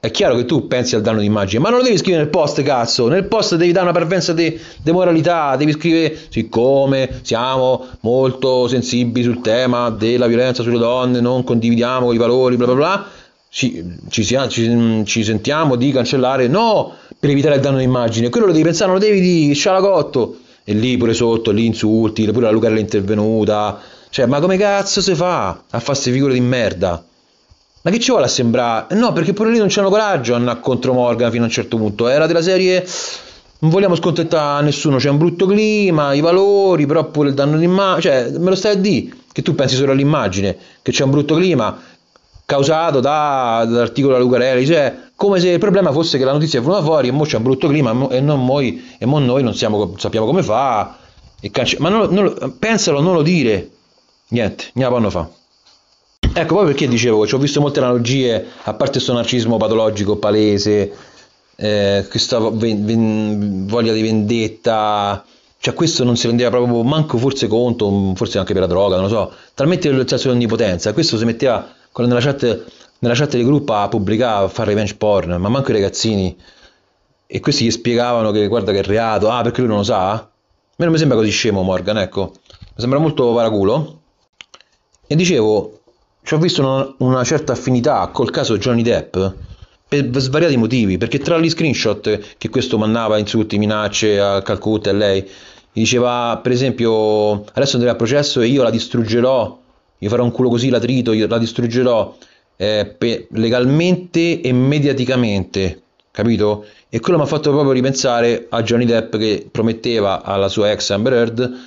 è chiaro che tu pensi al danno d'immagine, ma non lo devi scrivere nel post, cazzo. Nel post devi dare una parvenza di de, moralità, devi scrivere siccome siamo molto sensibili sul tema della violenza sulle donne, non condividiamo i valori, bla bla bla. Ci, ci, ci, ci sentiamo di cancellare, no, per evitare il danno d'immagine Quello lo devi pensare, non lo devi di scialacotto. E lì pure sotto, lì insulti, pure la Lucarella intervenuta. Cioè, ma come cazzo si fa a farsi queste figure di merda? Ma che ci vuole a sembrare? No, perché pure lì non c'hanno coraggio a andare contro Morgan fino a un certo punto. Era della serie. Non vogliamo scontentare nessuno, c'è un brutto clima, i valori, però pure il danno d'immagine. Cioè, me lo stai a dire che tu pensi solo all'immagine, che c'è un brutto clima causato da, dall'articolo da Lucarelli, cioè come se il problema fosse che la notizia è venuta fuori e mo c'è un brutto clima e, non moi, e mo noi non siamo, sappiamo come fa. E cance- ma non, non, pensalo, non lo dire. Niente, ne la fanno fa. Ecco, poi perché dicevo ci ho visto molte analogie, a parte questo narcisismo patologico palese, eh, questa ven- ven- voglia di vendetta, cioè questo non si rendeva proprio manco forse conto, forse anche per la droga, non lo so, talmente il senso di onnipotenza, questo si metteva quando nella chat, nella chat di gruppo a pubblicare, a fare revenge porn, ma manco i ragazzini, e questi gli spiegavano che guarda che reato, ah perché lui non lo sa, a me non mi sembra così scemo Morgan, ecco, mi sembra molto paraculo, e dicevo, ci ho visto una, una certa affinità col caso Johnny Depp per svariati motivi, perché tra gli screenshot che questo mandava insulti, minacce a Calcutta e lei, diceva per esempio adesso andrei a processo e io la distruggerò, io farò un culo così, la trito, io la distruggerò eh, pe- legalmente e mediaticamente, capito? E quello mi ha fatto proprio ripensare a Johnny Depp che prometteva alla sua ex Amber Heard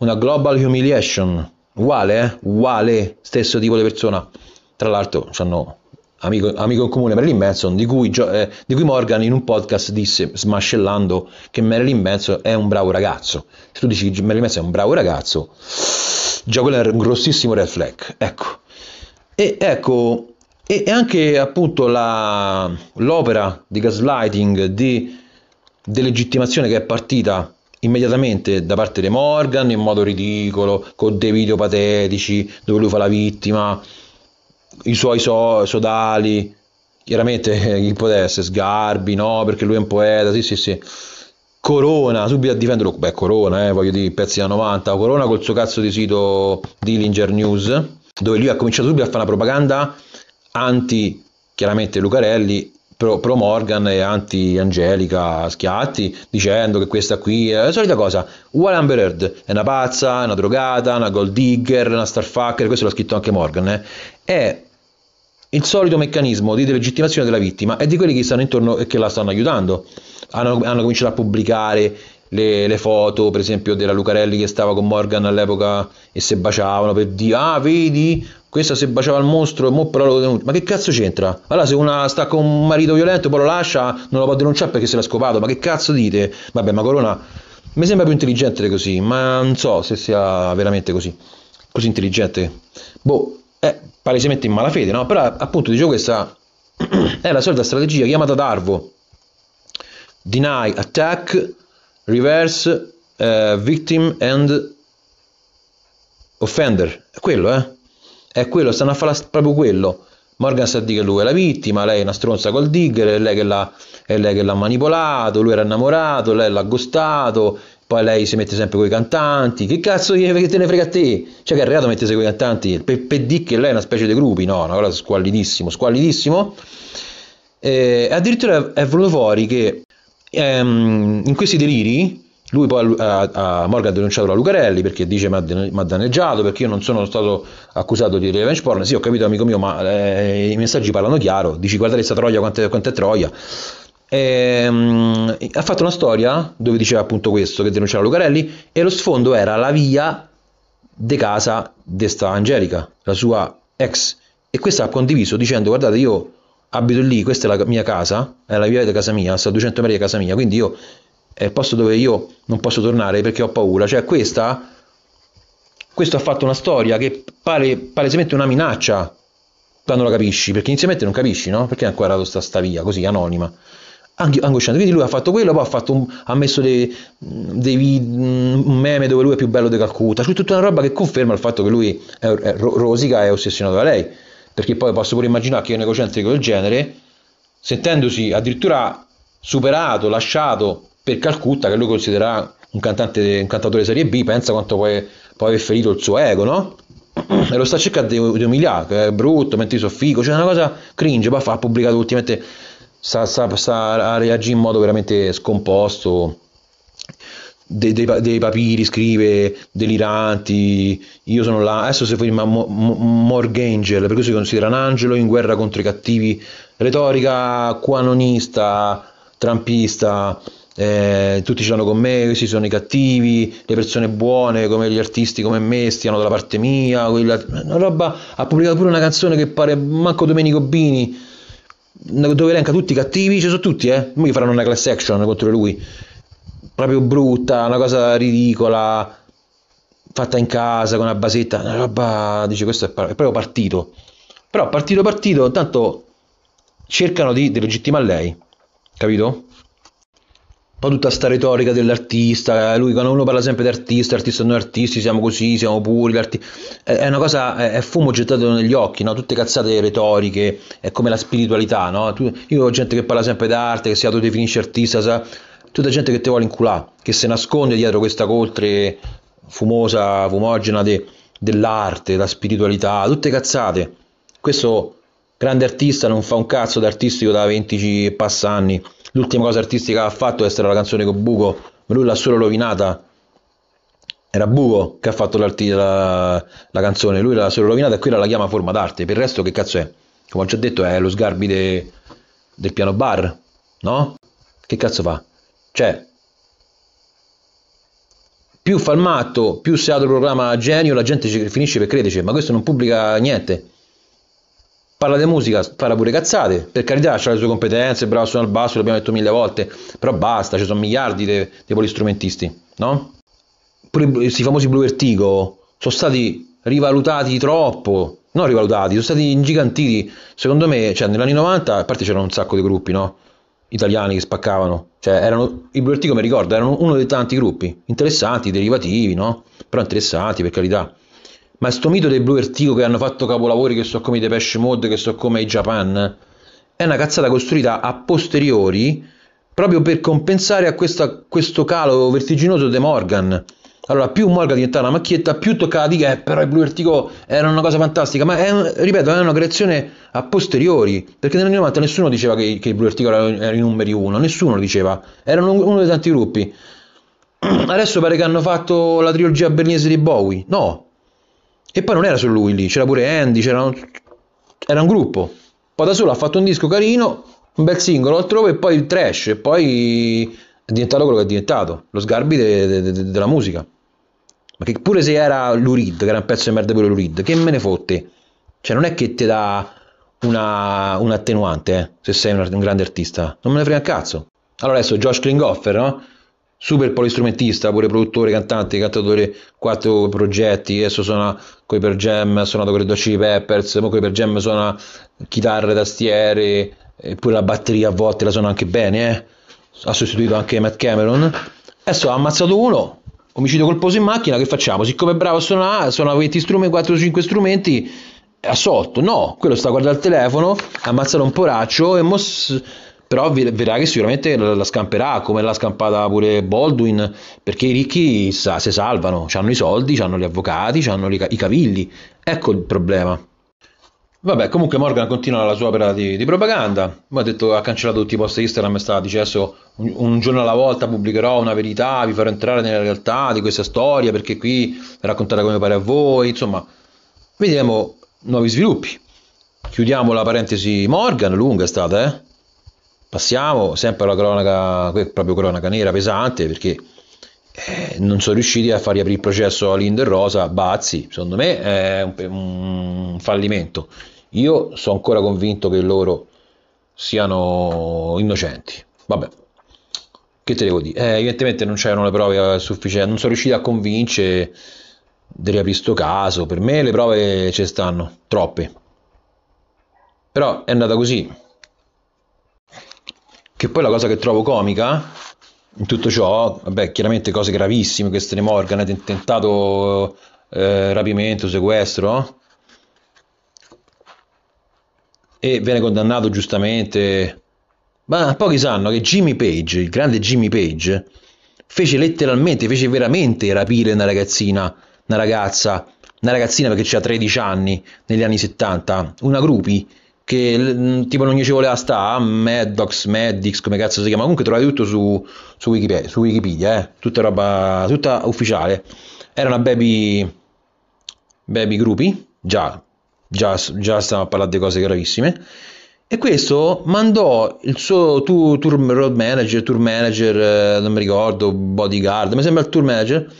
una global humiliation uguale, eh? uguale, stesso tipo di persona. Tra l'altro, hanno amico, amico in comune Marilyn Manson, di cui, eh, di cui, Morgan in un podcast disse, smascellando, che Marilyn Manson è un bravo ragazzo. Se tu dici che Marilyn Manson è un bravo ragazzo, già quello è un grossissimo red flag. Ecco. E ecco, e anche appunto la, l'opera di gaslighting, di delegittimazione che è partita immediatamente da parte di Morgan in modo ridicolo, con dei video patetici dove lui fa la vittima, i suoi so- sodali, chiaramente [LAUGHS] chi può essere Sgarbi, no, perché lui è un poeta, sì sì sì. Corona, subito a difenderlo, beh Corona, eh, voglio dire, pezzi da 90, Corona col suo cazzo di sito Dillinger News, dove lui ha cominciato subito a fare una propaganda anti, chiaramente, Lucarelli pro, pro Morgan e anti Angelica Schiatti dicendo che questa qui è la solita cosa uguale Amber Heard è una pazza, è una drogata, una gold digger, una starfucker questo l'ha scritto anche Morgan eh. è il solito meccanismo di delegittimazione della vittima e di quelli che stanno intorno e che la stanno aiutando hanno, hanno cominciato a pubblicare le, le, foto, per esempio, della Lucarelli che stava con Morgan all'epoca e se baciavano per dire: Ah, vedi, questa se baciava il mostro e mo però lo denuncia. Ma che cazzo c'entra? Allora se una sta con un marito violento poi lo lascia, non lo può denunciare perché se l'ha scopato. Ma che cazzo dite? Vabbè, ma Corona mi sembra più intelligente così, ma non so se sia veramente così. Così intelligente. Boh, è palesemente in malafede, no? Però appunto dicevo questa [CLEARS THROAT] è la solita strategia chiamata d'arvo. Deny, attack, reverse, uh, victim and offender. È quello, eh? È quello, stanno a fare proprio quello. Morgan sa di che lui è la vittima, lei è una stronza col digger, è lei che l'ha, manipolato, lui era innamorato, lei l'ha gustato, poi lei si mette sempre con i cantanti, che cazzo che te ne frega a te? Cioè che è reato mettersi i cantanti, per, per dire che lei è una specie di gruppi, no, una cosa squallidissimo, squallidissimo. E eh, addirittura è venuto fuori che ehm, in questi deliri lui poi a, eh, a, eh, Morgan ha denunciato la Lucarelli perché dice mi ha danneggiato, perché io non sono stato accusato di revenge porn. Sì, ho capito amico mio, ma eh, i messaggi parlano chiaro, dici guardate questa troia quanto è troia. E, um, ha fatto una storia dove diceva appunto questo, che denunciava Lucarelli, e lo sfondo era la via de casa di Angelica, la sua ex. E questa ha condiviso dicendo guardate io abito lì, questa è la mia casa, è la via di casa mia, sta a 200 metri di casa mia, quindi io è il posto dove io non posso tornare perché ho paura. Cioè questa, questo ha fatto una storia che pare palesemente una minaccia quando la capisci, perché inizialmente non capisci, no? Perché è ancora questa sta via così anonima. Angosciante, quindi lui ha fatto quello, poi ha, fatto un, ha messo dei, dei, un meme dove lui è più bello di Calcutta, c'è tutta una roba che conferma il fatto che lui è, è, rosica è ossessionato da lei, perché poi posso pure immaginare che un egocentrico del genere, sentendosi addirittura superato, lasciato per Calcutta, che lui considera un, cantante, un cantatore serie B, pensa quanto può, poi aver ferito il suo ego, no? E lo sta cercando di, di umiliare, che è brutto, mentre io sono figo, cioè una cosa cringe, poi ha pubblicato ultimamente, sta, sta, sta a reagire in modo veramente scomposto, dei, dei, dei, papiri, scrive deliranti. Io sono là. Adesso si firma Mo, Mo, Morgangel perché si considera un angelo in guerra contro i cattivi. Retorica quanonista, trampista eh, tutti ci sono con me, questi sono i cattivi, le persone buone come gli artisti come me stiano dalla parte mia, quella una roba, ha pubblicato pure una canzone che pare manco Domenico Bini, dove elenca tutti i cattivi, ci sono tutti, eh, mi faranno una class action contro lui, proprio brutta, una cosa ridicola, fatta in casa con una basetta, una roba, dice questo è, par- è proprio partito, però partito partito, intanto cercano di delegittimare lei, capito? poi tutta sta retorica dell'artista, lui quando uno parla sempre di artista, artista non artisti, siamo così, siamo puri, è una cosa, è fumo gettato negli occhi, no? tutte cazzate retoriche, è come la spiritualità, no? io ho gente che parla sempre d'arte, che si autodefinisce artista, sa? tutta gente che ti vuole inculare, che si nasconde dietro questa coltre fumosa, fumogena de, dell'arte, della spiritualità, tutte cazzate, questo grande artista non fa un cazzo d'artistico da 20 anni. L'ultima cosa artistica che ha fatto è stata la canzone con Buco, ma lui l'ha solo rovinata. Era Buco che ha fatto la, la, canzone, lui l'ha solo rovinata e quella la chiama forma d'arte. Per il resto che cazzo è? Come ho già detto è lo sgarbi de, del piano bar, no? Che cazzo fa? Cioè, più fa il matto, più se apre il programma genio, la gente finisce per crederci, ma questo non pubblica niente parla di musica, parla pure cazzate, per carità ha le sue competenze, bravo a suonare il basso, l'abbiamo detto mille volte, però basta, ci sono miliardi di polistrumentisti, no? Pure questi famosi Blue Vertigo sono stati rivalutati troppo, non rivalutati, sono stati ingigantiti, secondo me, cioè negli anni 90, a parte c'erano un sacco di gruppi, no? Italiani che spaccavano, cioè erano, i Blue Vertigo mi ricordo, erano uno dei tanti gruppi, interessanti, derivativi, no? Però interessanti, per carità ma sto mito dei Blue vertigo che hanno fatto capolavori che so come i Depeche Mode, che so come i Japan, è una cazzata costruita a posteriori proprio per compensare a questa, questo calo vertiginoso di Morgan. Allora, più Morgan diventava una macchietta, più toccava la che, eh, però i Blue vertigo erano una cosa fantastica, ma è, ripeto, è una creazione a posteriori, perché negli anni 90 nessuno diceva che, che i Blue vertigo erano, erano i numeri uno, nessuno lo diceva, erano uno dei tanti gruppi. [CLEARS THROAT] Adesso pare che hanno fatto la trilogia bernese di Bowie, no, e poi non era solo lui lì, c'era pure Andy, c'era un, era un gruppo. Poi da solo ha fatto un disco carino, un bel singolo altrove e poi il trash e poi è diventato quello che è diventato, lo sgarbi de, de, de, della musica. Ma che pure se era Lurid, che era un pezzo di merda pure Lurid, che me ne fotte? Cioè non è che ti dà una, un attenuante, eh, se sei un, un grande artista, non me ne frega un cazzo. Allora adesso Josh Klinghoffer, no? super polistrumentista, pure produttore, cantante, cantatore, quattro progetti, adesso suona coi per Jam, ha suonato con i Docci Peppers, poi coi per Jam suona chitarre, tastiere, e pure la batteria a volte la suona anche bene, eh? ha sostituito anche Matt Cameron, adesso ha ammazzato uno, omicidio colposo in macchina, che facciamo? Siccome è bravo a suonare, suona 20 strumenti, 4-5 strumenti, assolto, no, quello sta a guardare il telefono, ha ammazzato un poraccio e mos però vedrà che sicuramente la scamperà come l'ha scampata pure Baldwin perché i ricchi sa, se salvano, hanno i soldi, hanno gli avvocati, hanno i cavilli, ecco il problema. Vabbè, comunque Morgan continua la sua opera di, di propaganda. Ma ha detto ha cancellato tutti i post Instagram e sta dicendo un, un, giorno alla volta pubblicherò una verità, vi farò entrare nella realtà di questa storia perché qui è raccontata come pare a voi. Insomma, vediamo nuovi sviluppi. Chiudiamo la parentesi Morgan, lunga è stata, eh? Passiamo sempre alla cronaca, proprio cronaca nera pesante, perché eh, non sono riusciti a far riaprire il processo a e Rosa, Bazzi, secondo me è un, un fallimento. Io sono ancora convinto che loro siano innocenti. Vabbè, che te devo dire? Eh, evidentemente non c'erano le prove sufficienti, non sono riusciti a convincere di riaprire questo caso. Per me le prove ci stanno, troppe. Però è andata così. Che poi la cosa che trovo comica in tutto ciò, vabbè, chiaramente cose gravissime, queste ne Morgan, eh, tentato eh, rapimento, sequestro, e viene condannato giustamente. Ma pochi sanno che Jimmy Page, il grande Jimmy Page, fece letteralmente, fece veramente rapire una ragazzina, una ragazza, una ragazzina perché aveva 13 anni negli anni 70, una groupie che mm, tipo non gli ci voleva sta, ah, Maddox, Maddix, come cazzo si chiama, comunque trovate tutto su, su Wikipedia, su Wikipedia eh? tutta roba, tutta ufficiale. Era una baby, baby groupie, già, già, già stiamo a parlare di cose gravissime, e questo mandò il suo tour, tour road manager, tour manager, eh, non mi ricordo, bodyguard, mi sembra il tour manager,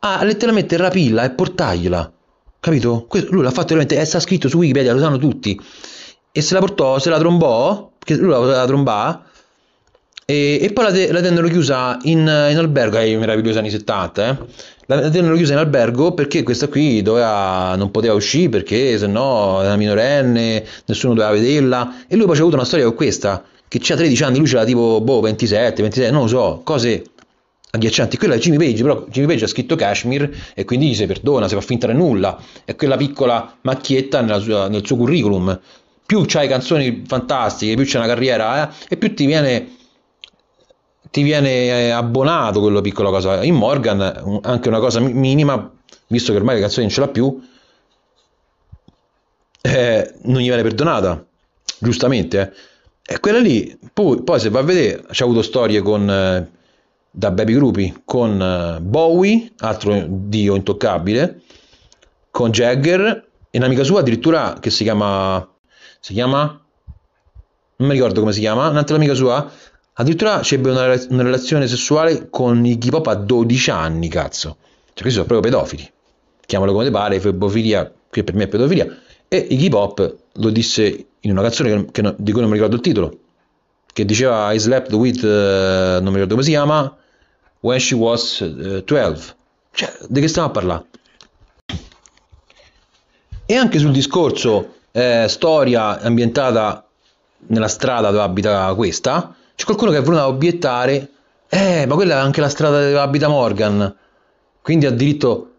a letteralmente rapirla e portargliela, capito? Questo, lui l'ha fatto veramente, è sta scritto su Wikipedia, lo sanno tutti e se la portò, se la trombò, perché lui la poteva trombare, e, e, poi la, te, la, tennero chiusa in, in albergo, ai eh, meravigliosi anni 70, eh. la, tennero chiusa in albergo perché questa qui doveva, non poteva uscire perché se no era minorenne, nessuno doveva vederla, e lui poi c'è avuto una storia con questa, che c'ha 13 anni, lui ce l'ha tipo boh, 27, 26, non lo so, cose agghiaccianti. Quella è Jimmy Page, però Jimmy Page ha scritto Kashmir e quindi gli si perdona, si fa finta di nulla. È quella piccola macchietta sua, nel suo curriculum più c'hai canzoni fantastiche, più c'è una carriera, eh, e più ti viene, ti viene eh, abbonato quella piccola cosa. In Morgan, anche una cosa minima, visto che ormai le canzoni non ce l'ha più, eh, non gli viene perdonata, giustamente. Eh. E quella lì, poi, poi se va a vedere, c'ha avuto storie con, eh, da baby gruppi, con eh, Bowie, altro dio intoccabile, con Jagger, e un'amica sua addirittura che si chiama si chiama? Non mi ricordo come si chiama, un'altra amica sua, addirittura ebbe una, una, relazione sessuale con i hip hop a 12 anni, cazzo. Cioè questi sono proprio pedofili. Chiamalo come ti pare, febofilia, che per me è pedofilia. E i hip hop lo disse in una canzone che, che di cui non mi ricordo il titolo, che diceva I slept with, uh, non mi ricordo come si chiama, when she was uh, eh, 12. Cioè, di che stiamo a parlare? E anche sul discorso eh, storia ambientata nella strada dove abita questa, c'è qualcuno che è venuto a obiettare, eh, ma quella è anche la strada dove abita Morgan, quindi ha diritto...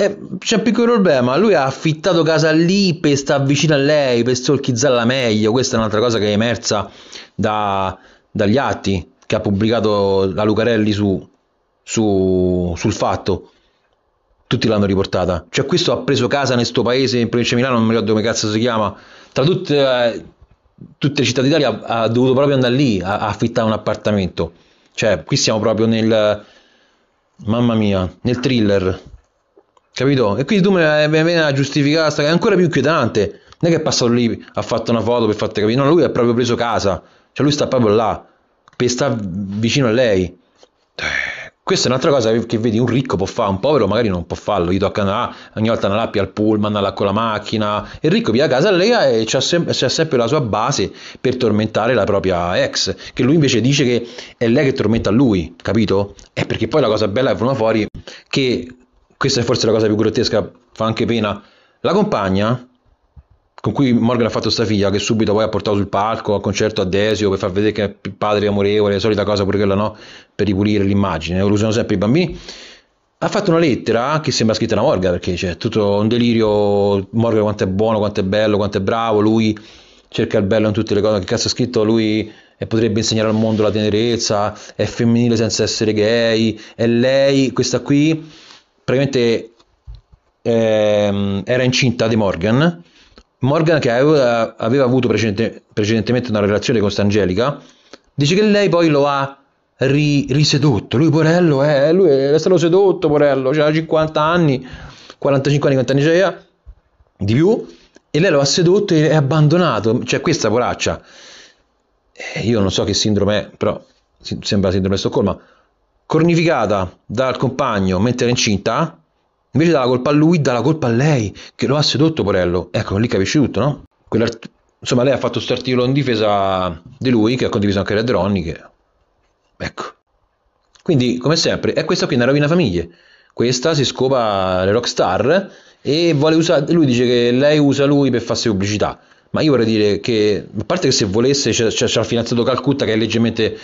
Eh, c'è un piccolo problema, lui ha affittato casa lì per stare vicino a lei, per stalkizzarla meglio, questa è un'altra cosa che è emersa da, dagli atti che ha pubblicato la Lucarelli su, su, sul fatto tutti l'hanno riportata. Cioè, questo ha preso casa nel suo paese, in provincia di Milano, non mi ricordo come cazzo si chiama. Tra tutte, eh, tutte le città d'Italia ha dovuto proprio andare lì a, a affittare un appartamento. Cioè, qui siamo proprio nel... Mamma mia, nel thriller. Capito? E quindi tu me ne vieni a giustificare sta è ancora più inquietante. Non è che è passato lì, ha fatto una foto per farti capire. No, lui ha proprio preso casa. Cioè, lui sta proprio là, per stare vicino a lei. Eh. Questa è un'altra cosa che vedi, un ricco può fare, un povero magari non può farlo, gli tocca andare ogni volta andare là al pullman, andare con la macchina, il ricco via a casa allea e eh, c'ha, sem- c'ha sempre la sua base per tormentare la propria ex, che lui invece dice che è lei che tormenta lui, capito? È eh, perché poi la cosa bella è venuta fuori che, questa è forse la cosa più grottesca, fa anche pena, la compagna con cui Morgan ha fatto sta figlia che subito poi ha portato sul palco a concerto a Desio per far vedere che è padre amorevole, solita cosa pure quella no, per ripulire l'immagine, lo usano sempre i bambini. Ha fatto una lettera che sembra scritta da Morgan perché c'è tutto un delirio, Morgan quanto è buono, quanto è bello, quanto è bravo, lui cerca il bello in tutte le cose, che cazzo ha scritto lui e potrebbe insegnare al mondo la tenerezza, è femminile senza essere gay, è lei, questa qui praticamente ehm, era incinta di Morgan Morgan, che aveva, aveva avuto precedente, precedentemente una relazione con Stangelica, dice che lei poi lo ha ri, risedotto. Lui, Porello, eh, lui è stato sedotto, Porello, c'era 50 anni, 45 anni, 50 anni c'era, di più, e lei lo ha sedotto e è abbandonato. Cioè, questa poraccia, eh, io non so che sindrome è, però sembra sindrome di Stoccolma, cornificata dal compagno mentre era incinta, Invece dà la colpa a lui, dà la colpa a lei, che lo ha sedotto Porello. Ecco, lì capisci tutto, no? Quell'art- Insomma, lei ha fatto questo articolo in difesa di lui, che ha condiviso anche Red Ronnie, che... Ecco. Quindi, come sempre, è questa qui una rovina famiglie. Questa si scopa le rockstar e vuole usare... Lui dice che lei usa lui per farsi pubblicità. Ma io vorrei dire che, a parte che se volesse, ci il finanziato Calcutta, che è leggermente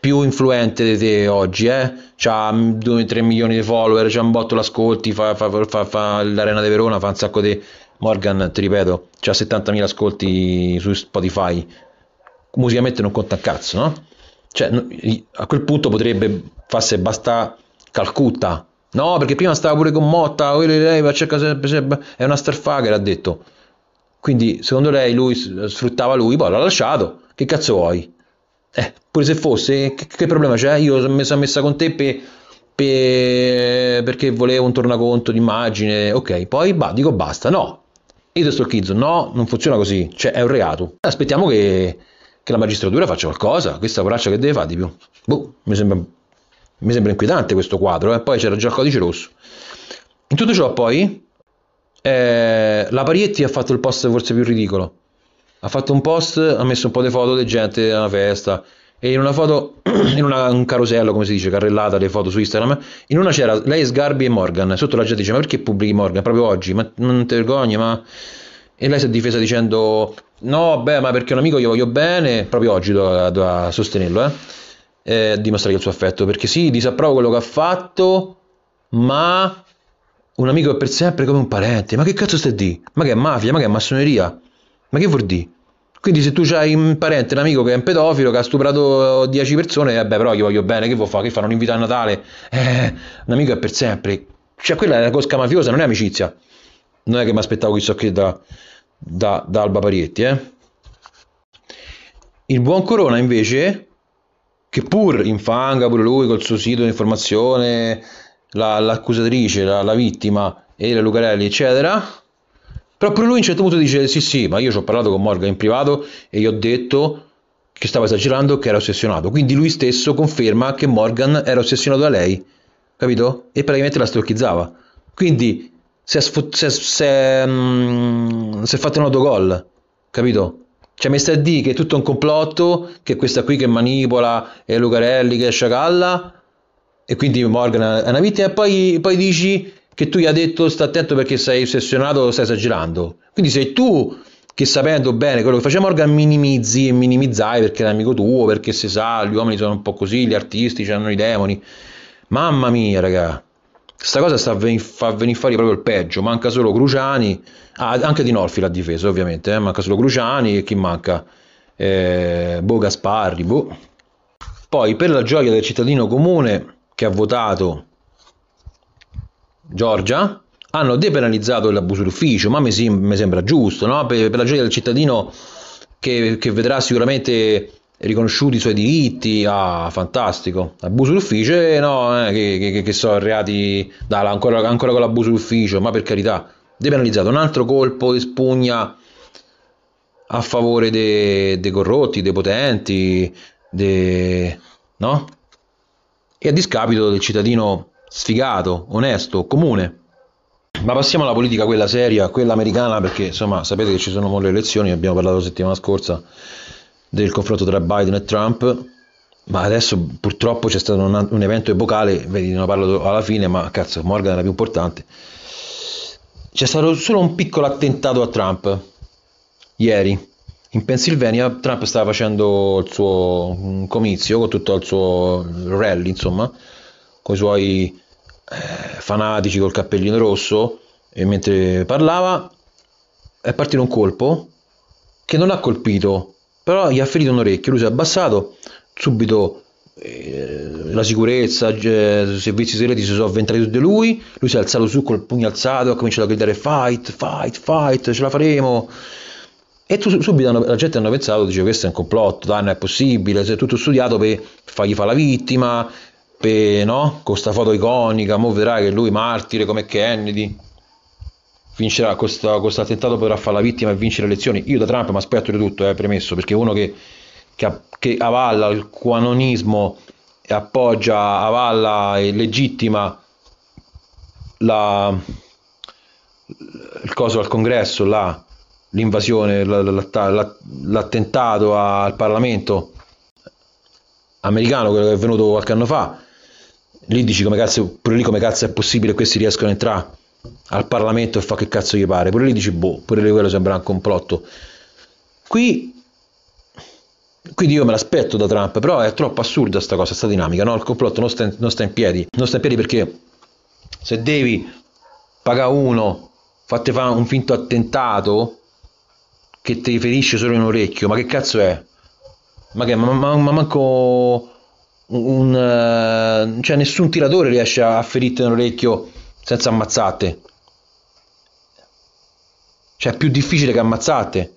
più influente di te oggi, eh? C'ha 2-3 milioni di follower, c'ha un botto l'ascolti, fa, fa, fa, fa l'Arena di Verona, fa un sacco di... Morgan, ti ripeto, c'ha 70.000 ascolti su Spotify. Musicalmente non conta un cazzo, no? Cioè, a quel punto potrebbe farsi basta Calcutta. No, perché prima stava pure con Motta, lei va a cercare è una starfucker, ha detto. Quindi, secondo lei, lui sfruttava lui, poi l'ha lasciato. Che cazzo vuoi? Eh, pure se fosse, che, che problema c'è? Io mi sono messa con te per perché volevo un tornaconto d'immagine, ok, poi bah, dico basta, no, io ti schizzo, no, non funziona così, cioè è un reato. Aspettiamo che, che la magistratura faccia qualcosa, questa braccia che deve fare di più. Boh, mi sembra, mi sembra inquietante questo quadro, eh. poi c'era già il codice rosso. In tutto ciò poi, eh, la Parietti ha fatto il post forse più ridicolo, ha fatto un post, ha messo un po' di foto di gente alla festa e in una foto, [CLEARS THROAT] in una, un carosello come si dice, carrellata delle foto su Instagram, in una c'era lei, Sgarbi e Morgan, sotto la gente dice ma perché pubblichi Morgan proprio oggi, ma non ti vergogni, ma... E lei si è difesa dicendo no, beh, ma perché un amico io voglio bene, proprio oggi doveva sostenerlo, eh? eh, dimostrare il suo affetto, perché sì, disapprovo quello che ha fatto, ma un amico è per sempre come un parente, ma che cazzo stai di? Ma che è mafia, ma che è massoneria? Ma che vuol dire? Quindi se tu hai un parente, un amico che è un pedofilo, che ha stuprato 10 persone, vabbè eh, però gli voglio bene, che vuoi fare? Che fa? Non invita a Natale? Eh, un amico è per sempre. Cioè quella è una cosca mafiosa, non è amicizia. Non è che mi aspettavo chissà che da, da, da Alba Parietti, eh. Il buon Corona invece, che pur infanga pure lui col suo sito di informazione, la, l'accusatrice, la, la vittima, Ele Lucarelli, eccetera, Proprio lui in un certo punto dice sì sì, ma io ci ho parlato con Morgan in privato e gli ho detto che stava esagerando, che era ossessionato. Quindi lui stesso conferma che Morgan era ossessionato da lei, capito? E praticamente la stalkizzava. Quindi si è, sfo- si è, si è, mm, si è fatto un autogol, capito? Ci cioè, ha messo a dire che è tutto un complotto, che questa qui che manipola è Lucarelli, che è sciacalla, e quindi Morgan è una vittima, e poi, poi dici che tu gli hai detto sta attento perché sei ossessionato o stai esagerando. Quindi sei tu che sapendo bene quello che faceva Morgan minimizzi e minimizzai perché è amico tuo, perché si sa, gli uomini sono un po' così, gli artisti hanno i demoni. Mamma mia, raga. Sta cosa sta ven- fa venire fuori proprio il peggio. Manca solo Cruciani, ah, anche Di Norfi l'ha difeso ovviamente, eh? manca solo Cruciani e chi manca? Eh, boh Gasparri, boh. Poi per la gioia del cittadino comune che ha votato Giorgia hanno depenalizzato l'abuso d'ufficio, ma mi, sembra giusto, no? per, per, la gioia del cittadino che, che, vedrà sicuramente riconosciuti i suoi diritti, ah, fantastico, abuso d'ufficio, eh, no, eh, che, che, che sono reati dalla, ancora, ancora con l'abuso d'ufficio, ma per carità, depenalizzato, un altro colpo di spugna a favore dei de corrotti, dei potenti, de, no? e a discapito del cittadino sfigato, onesto, comune. Ma passiamo alla politica, quella seria, quella americana, perché insomma sapete che ci sono molte elezioni, abbiamo parlato la settimana scorsa del confronto tra Biden e Trump, ma adesso purtroppo c'è stato un, un evento epocale, vedi non parlo alla fine, ma cazzo Morgan era più importante. C'è stato solo un piccolo attentato a Trump ieri. In Pennsylvania Trump stava facendo il suo comizio con tutto il suo rally, insomma, con i suoi eh, fanatici col cappellino rosso e mentre parlava è partito un colpo che non ha colpito, però gli ha ferito un orecchio, lui si è abbassato, subito eh, la sicurezza, eh, i servizi segreti si sono avventati su di lui, lui si è alzato su col pugno alzato, ha cominciato a gridare fight, fight, fight, ce la faremo. E tu, subito la gente hanno pensato, dice questo è un complotto, dai non è possibile, si è tutto studiato per fargli fare la vittima, P, no? Con questa foto iconica, mo vedrai che lui martire come Kennedy vincerà questo, questo attentato potrà fare la vittima e vincere le elezioni. Io da Trump mi aspetto di tutto, eh, premesso, perché uno che, che, che avalla il quanonismo e appoggia, avalla e legittima la, il coso al congresso, là, l'invasione, l'attentato al Parlamento americano, quello che è venuto qualche anno fa, lì dici come cazzo, pure lì come cazzo è possibile che questi riescono a entrare al Parlamento e fa che cazzo gli pare, pure lì dici boh, pure lì quello sembra un complotto. Qui quindi io me l'aspetto da Trump, però è troppo assurda questa cosa, questa dinamica, no? il complotto non sta, in, non sta, in, piedi, non sta in piedi perché se devi pagare uno, fate fare un finto attentato che ti ferisce solo in un orecchio, ma che cazzo è? Ma che, ma, ma, ma manco un, eh, cioè nessun tiratore riesce a ferirti nell'orecchio senza ammazzate. Cioè è più difficile che ammazzate.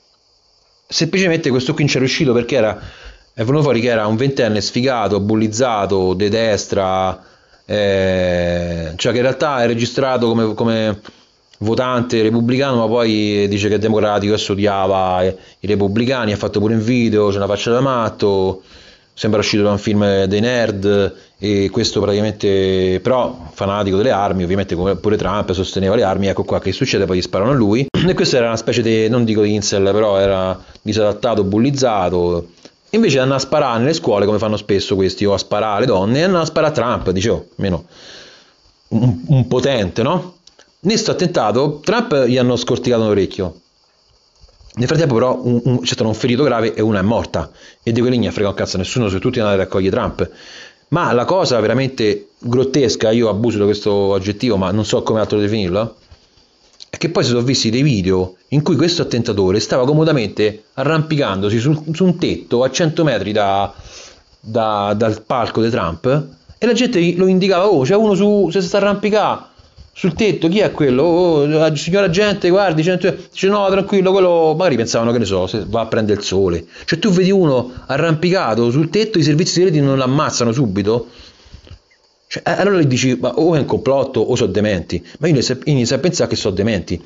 Semplicemente questo qui non c'è riuscito perché era, è venuto fuori che era un ventenne sfigato, bullizzato, di de destra, eh, cioè che in realtà è registrato come, come, votante repubblicano ma poi dice che è democratico e studiava eh, i repubblicani, ha fatto pure un video, c'è una faccia da matto sembra uscito da un film dei nerd e questo praticamente però fanatico delle armi ovviamente come pure Trump sosteneva le armi ecco qua che succede poi gli sparano a lui [CLEARS THROAT] e questo era una specie di non dico di incel però era disadattato bullizzato invece andava a sparare nelle scuole come fanno spesso questi o a sparare alle donne e andava a sparare a Trump dicevo oh, meno un, un potente no? In questo attentato Trump gli hanno scorticato un orecchio nel frattempo però un, un, c'è stato un ferito grave e una è morta e di quelli ne frega un cazzo nessuno, sono tutti andati a raccogliere Trump. Ma la cosa veramente grottesca, io abuso di questo aggettivo, ma non so come altro definirlo, è che poi si sono visti dei video in cui questo attentatore stava comodamente arrampicandosi su, su un tetto a 100 metri da, da, dal palco di Trump e la gente lo indicava, oh c'è uno su, se si sta arrampicando sul tetto chi è quello? Oh, signora gente, guardi, gente... dice no, tranquillo, quello magari pensavano che ne so, se va a prendere il sole. Cioè tu vedi uno arrampicato sul tetto, i servizi segreti non l'ammazzano subito? Cioè, eh, allora gli dici, ma o è un complotto o sono dementi. Ma io inizio a pensare che sono dementi.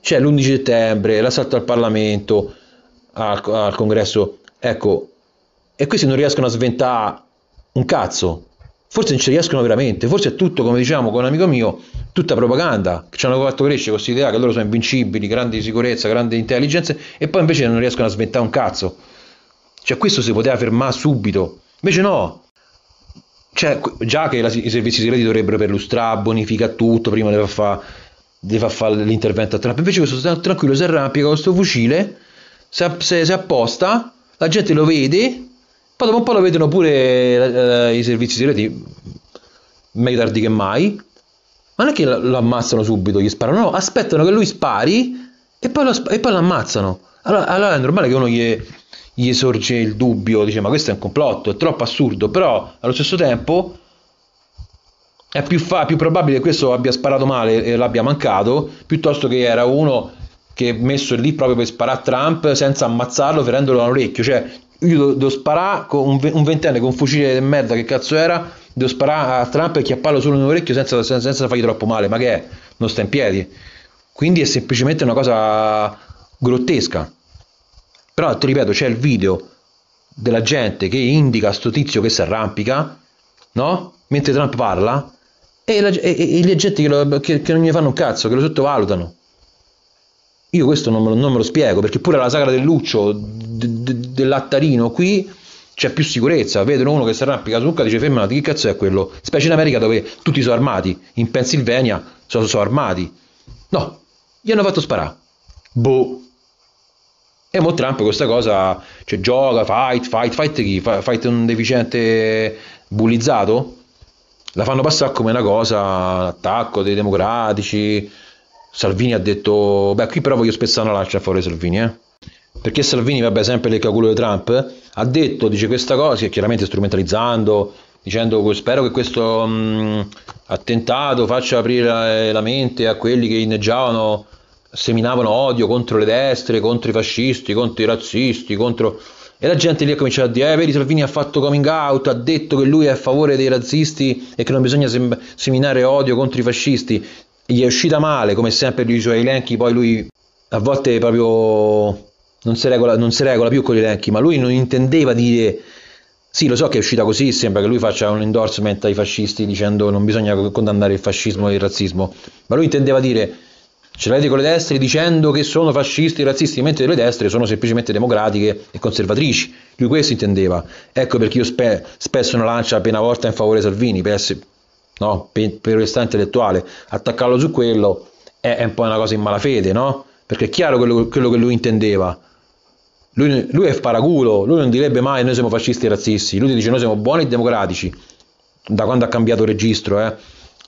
C'è cioè, l'11 settembre, l'assalto al Parlamento, al, al Congresso, ecco, e questi non riescono a sventare un cazzo forse non ci riescono veramente, forse è tutto, come diciamo con un amico mio, tutta propaganda, ci hanno fatto crescere questa idea che loro sono invincibili, grande sicurezza, grande intelligenza, e poi invece non riescono a sventare un cazzo. Cioè questo si poteva fermare subito, invece no. Cioè, già che la, i servizi segreti dovrebbero perlustrare, bonifica tutto, prima deve fare fa fa l'intervento a Trump, invece questo sta tranquillo, si arrampica con questo fucile, si apposta, la gente lo vede, poi dopo un po' lo vedono pure eh, i servizi segreti, meglio tardi che mai. Ma non è che lo ammazzano subito, gli sparano, no, aspettano che lui spari e poi lo, sp- e poi lo ammazzano. Allora, allora, è normale che uno gli, gli sorge il dubbio, dice ma questo è un complotto, è troppo assurdo, però allo stesso tempo è più, fa- più probabile che questo abbia sparato male e l'abbia mancato, piuttosto che era uno che è messo lì proprio per sparare a Trump senza ammazzarlo, ferendolo all'orecchio. Cioè, io devo, devo sparare con un, un ventenne con un fucile di merda che cazzo era devo sparare a Trump e chiapparlo solo in un orecchio senza, senza, senza fargli troppo male ma che è? non sta in piedi quindi è semplicemente una cosa grottesca però ti ripeto c'è il video della gente che indica a sto tizio che si arrampica no? mentre Trump parla e, la, e, e le gente che, lo, che, che non gli fanno un cazzo che lo sottovalutano io questo non me lo, non me lo, spiego perché pure la sagra del Luccio dell'attarino qui c'è più sicurezza. Vedono uno che si arrampica su un dice fermati, che cazzo è quello? Specie in America dove tutti sono armati, in Pennsylvania sono, sono armati. No, gli hanno fatto sparare. Boh. E mo Trump questa cosa, cioè gioca, fight, fight, fight chi? Fight un deficiente bullizzato? La fanno passare come una cosa, attacco dei democratici. Salvini ha detto, beh qui però voglio spezzare una lancia a favore Salvini, eh. Perché Salvini, vabbè, sempre le calcolo di Trump, ha detto, dice questa cosa, chiaramente strumentalizzando, dicendo spero che questo mh, attentato faccia aprire eh, la mente a quelli che inneggiavano, seminavano odio contro le destre, contro i fascisti, contro i razzisti, contro... E la gente lì ha cominciato a dire, eh, vedi Salvini ha fatto coming out, ha detto che lui è a favore dei razzisti e che non bisogna sem- seminare odio contro i fascisti. gli è uscita male, come sempre, i suoi elenchi, poi lui a volte proprio non si, regola, non si regola più con i elenchi, ma lui non intendeva dire sì, lo so che è uscita così, sembra che lui faccia un endorsement ai fascisti dicendo non bisogna condannare il fascismo e il razzismo, ma lui intendeva dire ce l'avete con le destre dicendo che sono fascisti e razzisti, mentre le destre sono semplicemente democratiche e conservatrici. Lui questo intendeva. Ecco perché io spe- spesso una lancia appena volta in favore Salvini, per, essere, no? per, per restare intellettuale. Attaccarlo su quello è, è, un po' una cosa in malafede, no? Perché è chiaro quello, quello che lui intendeva. Lui, lui è paraculo, lui non direbbe mai noi siamo fascisti e razzisti, lui dice noi siamo buoni e democratici, da quando ha cambiato registro, eh?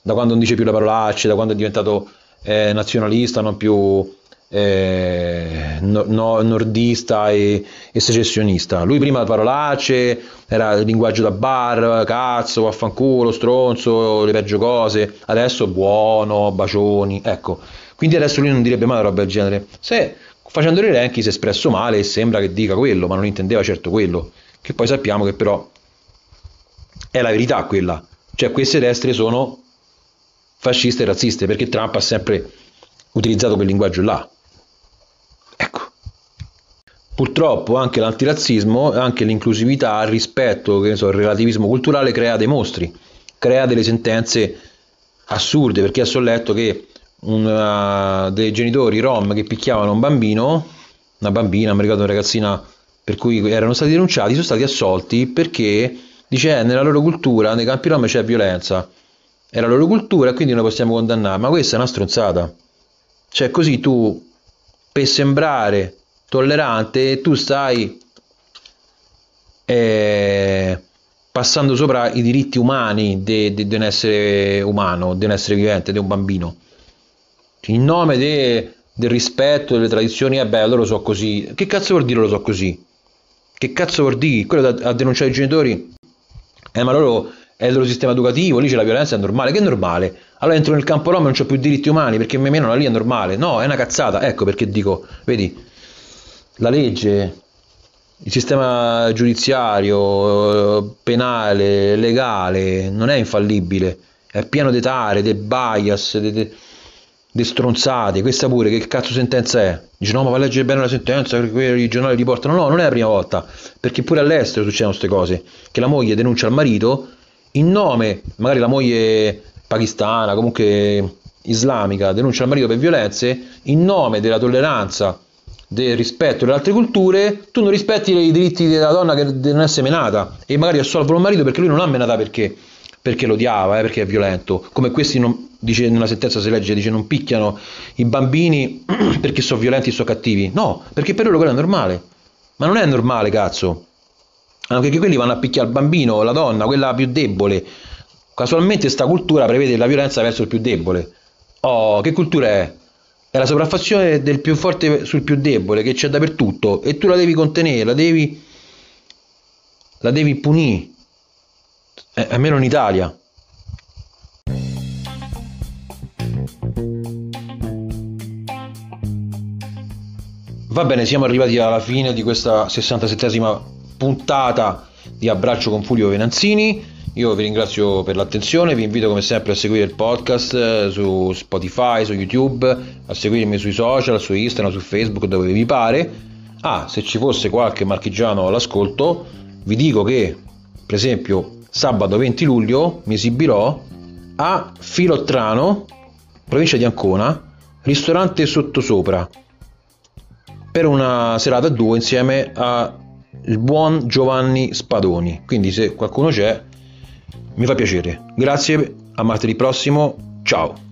da quando non dice più le parolacce, da quando è diventato eh, nazionalista, non più eh, no, no, nordista e, e, secessionista. Lui prima parolacce, era linguaggio da bar, cazzo, vaffanculo, stronzo, le peggio cose, adesso buono, bacioni, ecco. Quindi adesso lui non direbbe mai una roba del genere. Se Facendo elenchi si è espresso male e sembra che dica quello, ma non intendeva certo quello, che poi sappiamo che però è la verità quella. Cioè queste destre sono fasciste e razziste, perché Trump ha sempre utilizzato quel linguaggio là. Ecco. Purtroppo anche l'antirazzismo, anche l'inclusività, il rispetto, che ne so, il relativismo culturale crea dei mostri, crea delle sentenze assurde, perché adesso letto che una, eh, dei genitori rom che picchiavano un bambino, una bambina, mi ricordo una ragazzina per cui erano stati denunciati, sono stati assolti perché dice eh, nella loro cultura, nei campi rom c'è violenza, è la loro cultura quindi noi possiamo condannare, ma questa è una stronzata. Cioè così tu per sembrare tollerante tu stai eh, passando sopra i diritti umani di un essere umano, di un essere vivente, di un bambino in nome de, del rispetto delle tradizioni, eh beh, loro so così. Che cazzo vuol dire loro so così? Che cazzo vuol dire? Quello da, a denunciare i genitori? Eh, ma loro è il loro sistema educativo, lì c'è la violenza, è normale. Che è normale? Allora entro nel campo rom e non c'ho più diritti umani perché mi menano lì è normale. No, è una cazzata. Ecco perché dico, vedi, la legge, il sistema giudiziario, penale, legale, non è infallibile. È pieno di tare, di bias, di... De stronzate, questa pure, che cazzo sentenza è? Dice no ma va a leggere bene la sentenza perché i giornali riportano, no non è la prima volta, perché pure all'estero succedono queste cose, che la moglie denuncia il marito in nome, magari la moglie pakistana, comunque islamica, denuncia il marito per violenze, in nome della tolleranza, del rispetto delle altre culture, tu non rispetti i diritti della donna che non è menata e magari assolvono il marito perché lui non ha menata perché, perché lo odiava, eh, perché è violento, come questi non, dice nella sentenza si legge, dice non picchiano i bambini [CLEARS THROAT] perché sono violenti e sono cattivi. No, perché per loro quello è normale. Ma non è normale, cazzo. Anche che quelli vanno a picchiare il bambino, la donna, quella più debole. Casualmente sta cultura prevede la violenza verso il più debole. Oh, che cultura è? È la sopraffazione del più forte sul più debole che c'è dappertutto e tu la devi contenere, la devi la devi punire. Eh, almeno in Italia. Va bene, siamo arrivati alla fine di questa 67esima puntata di Abbraccio con Fulvio Venanzini. Io vi ringrazio per l'attenzione, vi invito come sempre a seguire il podcast eh, su Spotify, su YouTube, a seguirmi sui social, su Instagram, su Facebook, dove vi pare. Ah, se ci fosse qualche marchigiano all'ascolto, vi dico che, per esempio, sabato 20 luglio mi esibirò a Filottrano, provincia di Ancona, ristorante Sottosopra per una serata a due insieme al buon Giovanni Spadoni. Quindi se qualcuno c'è mi fa piacere. Grazie, a martedì prossimo, ciao!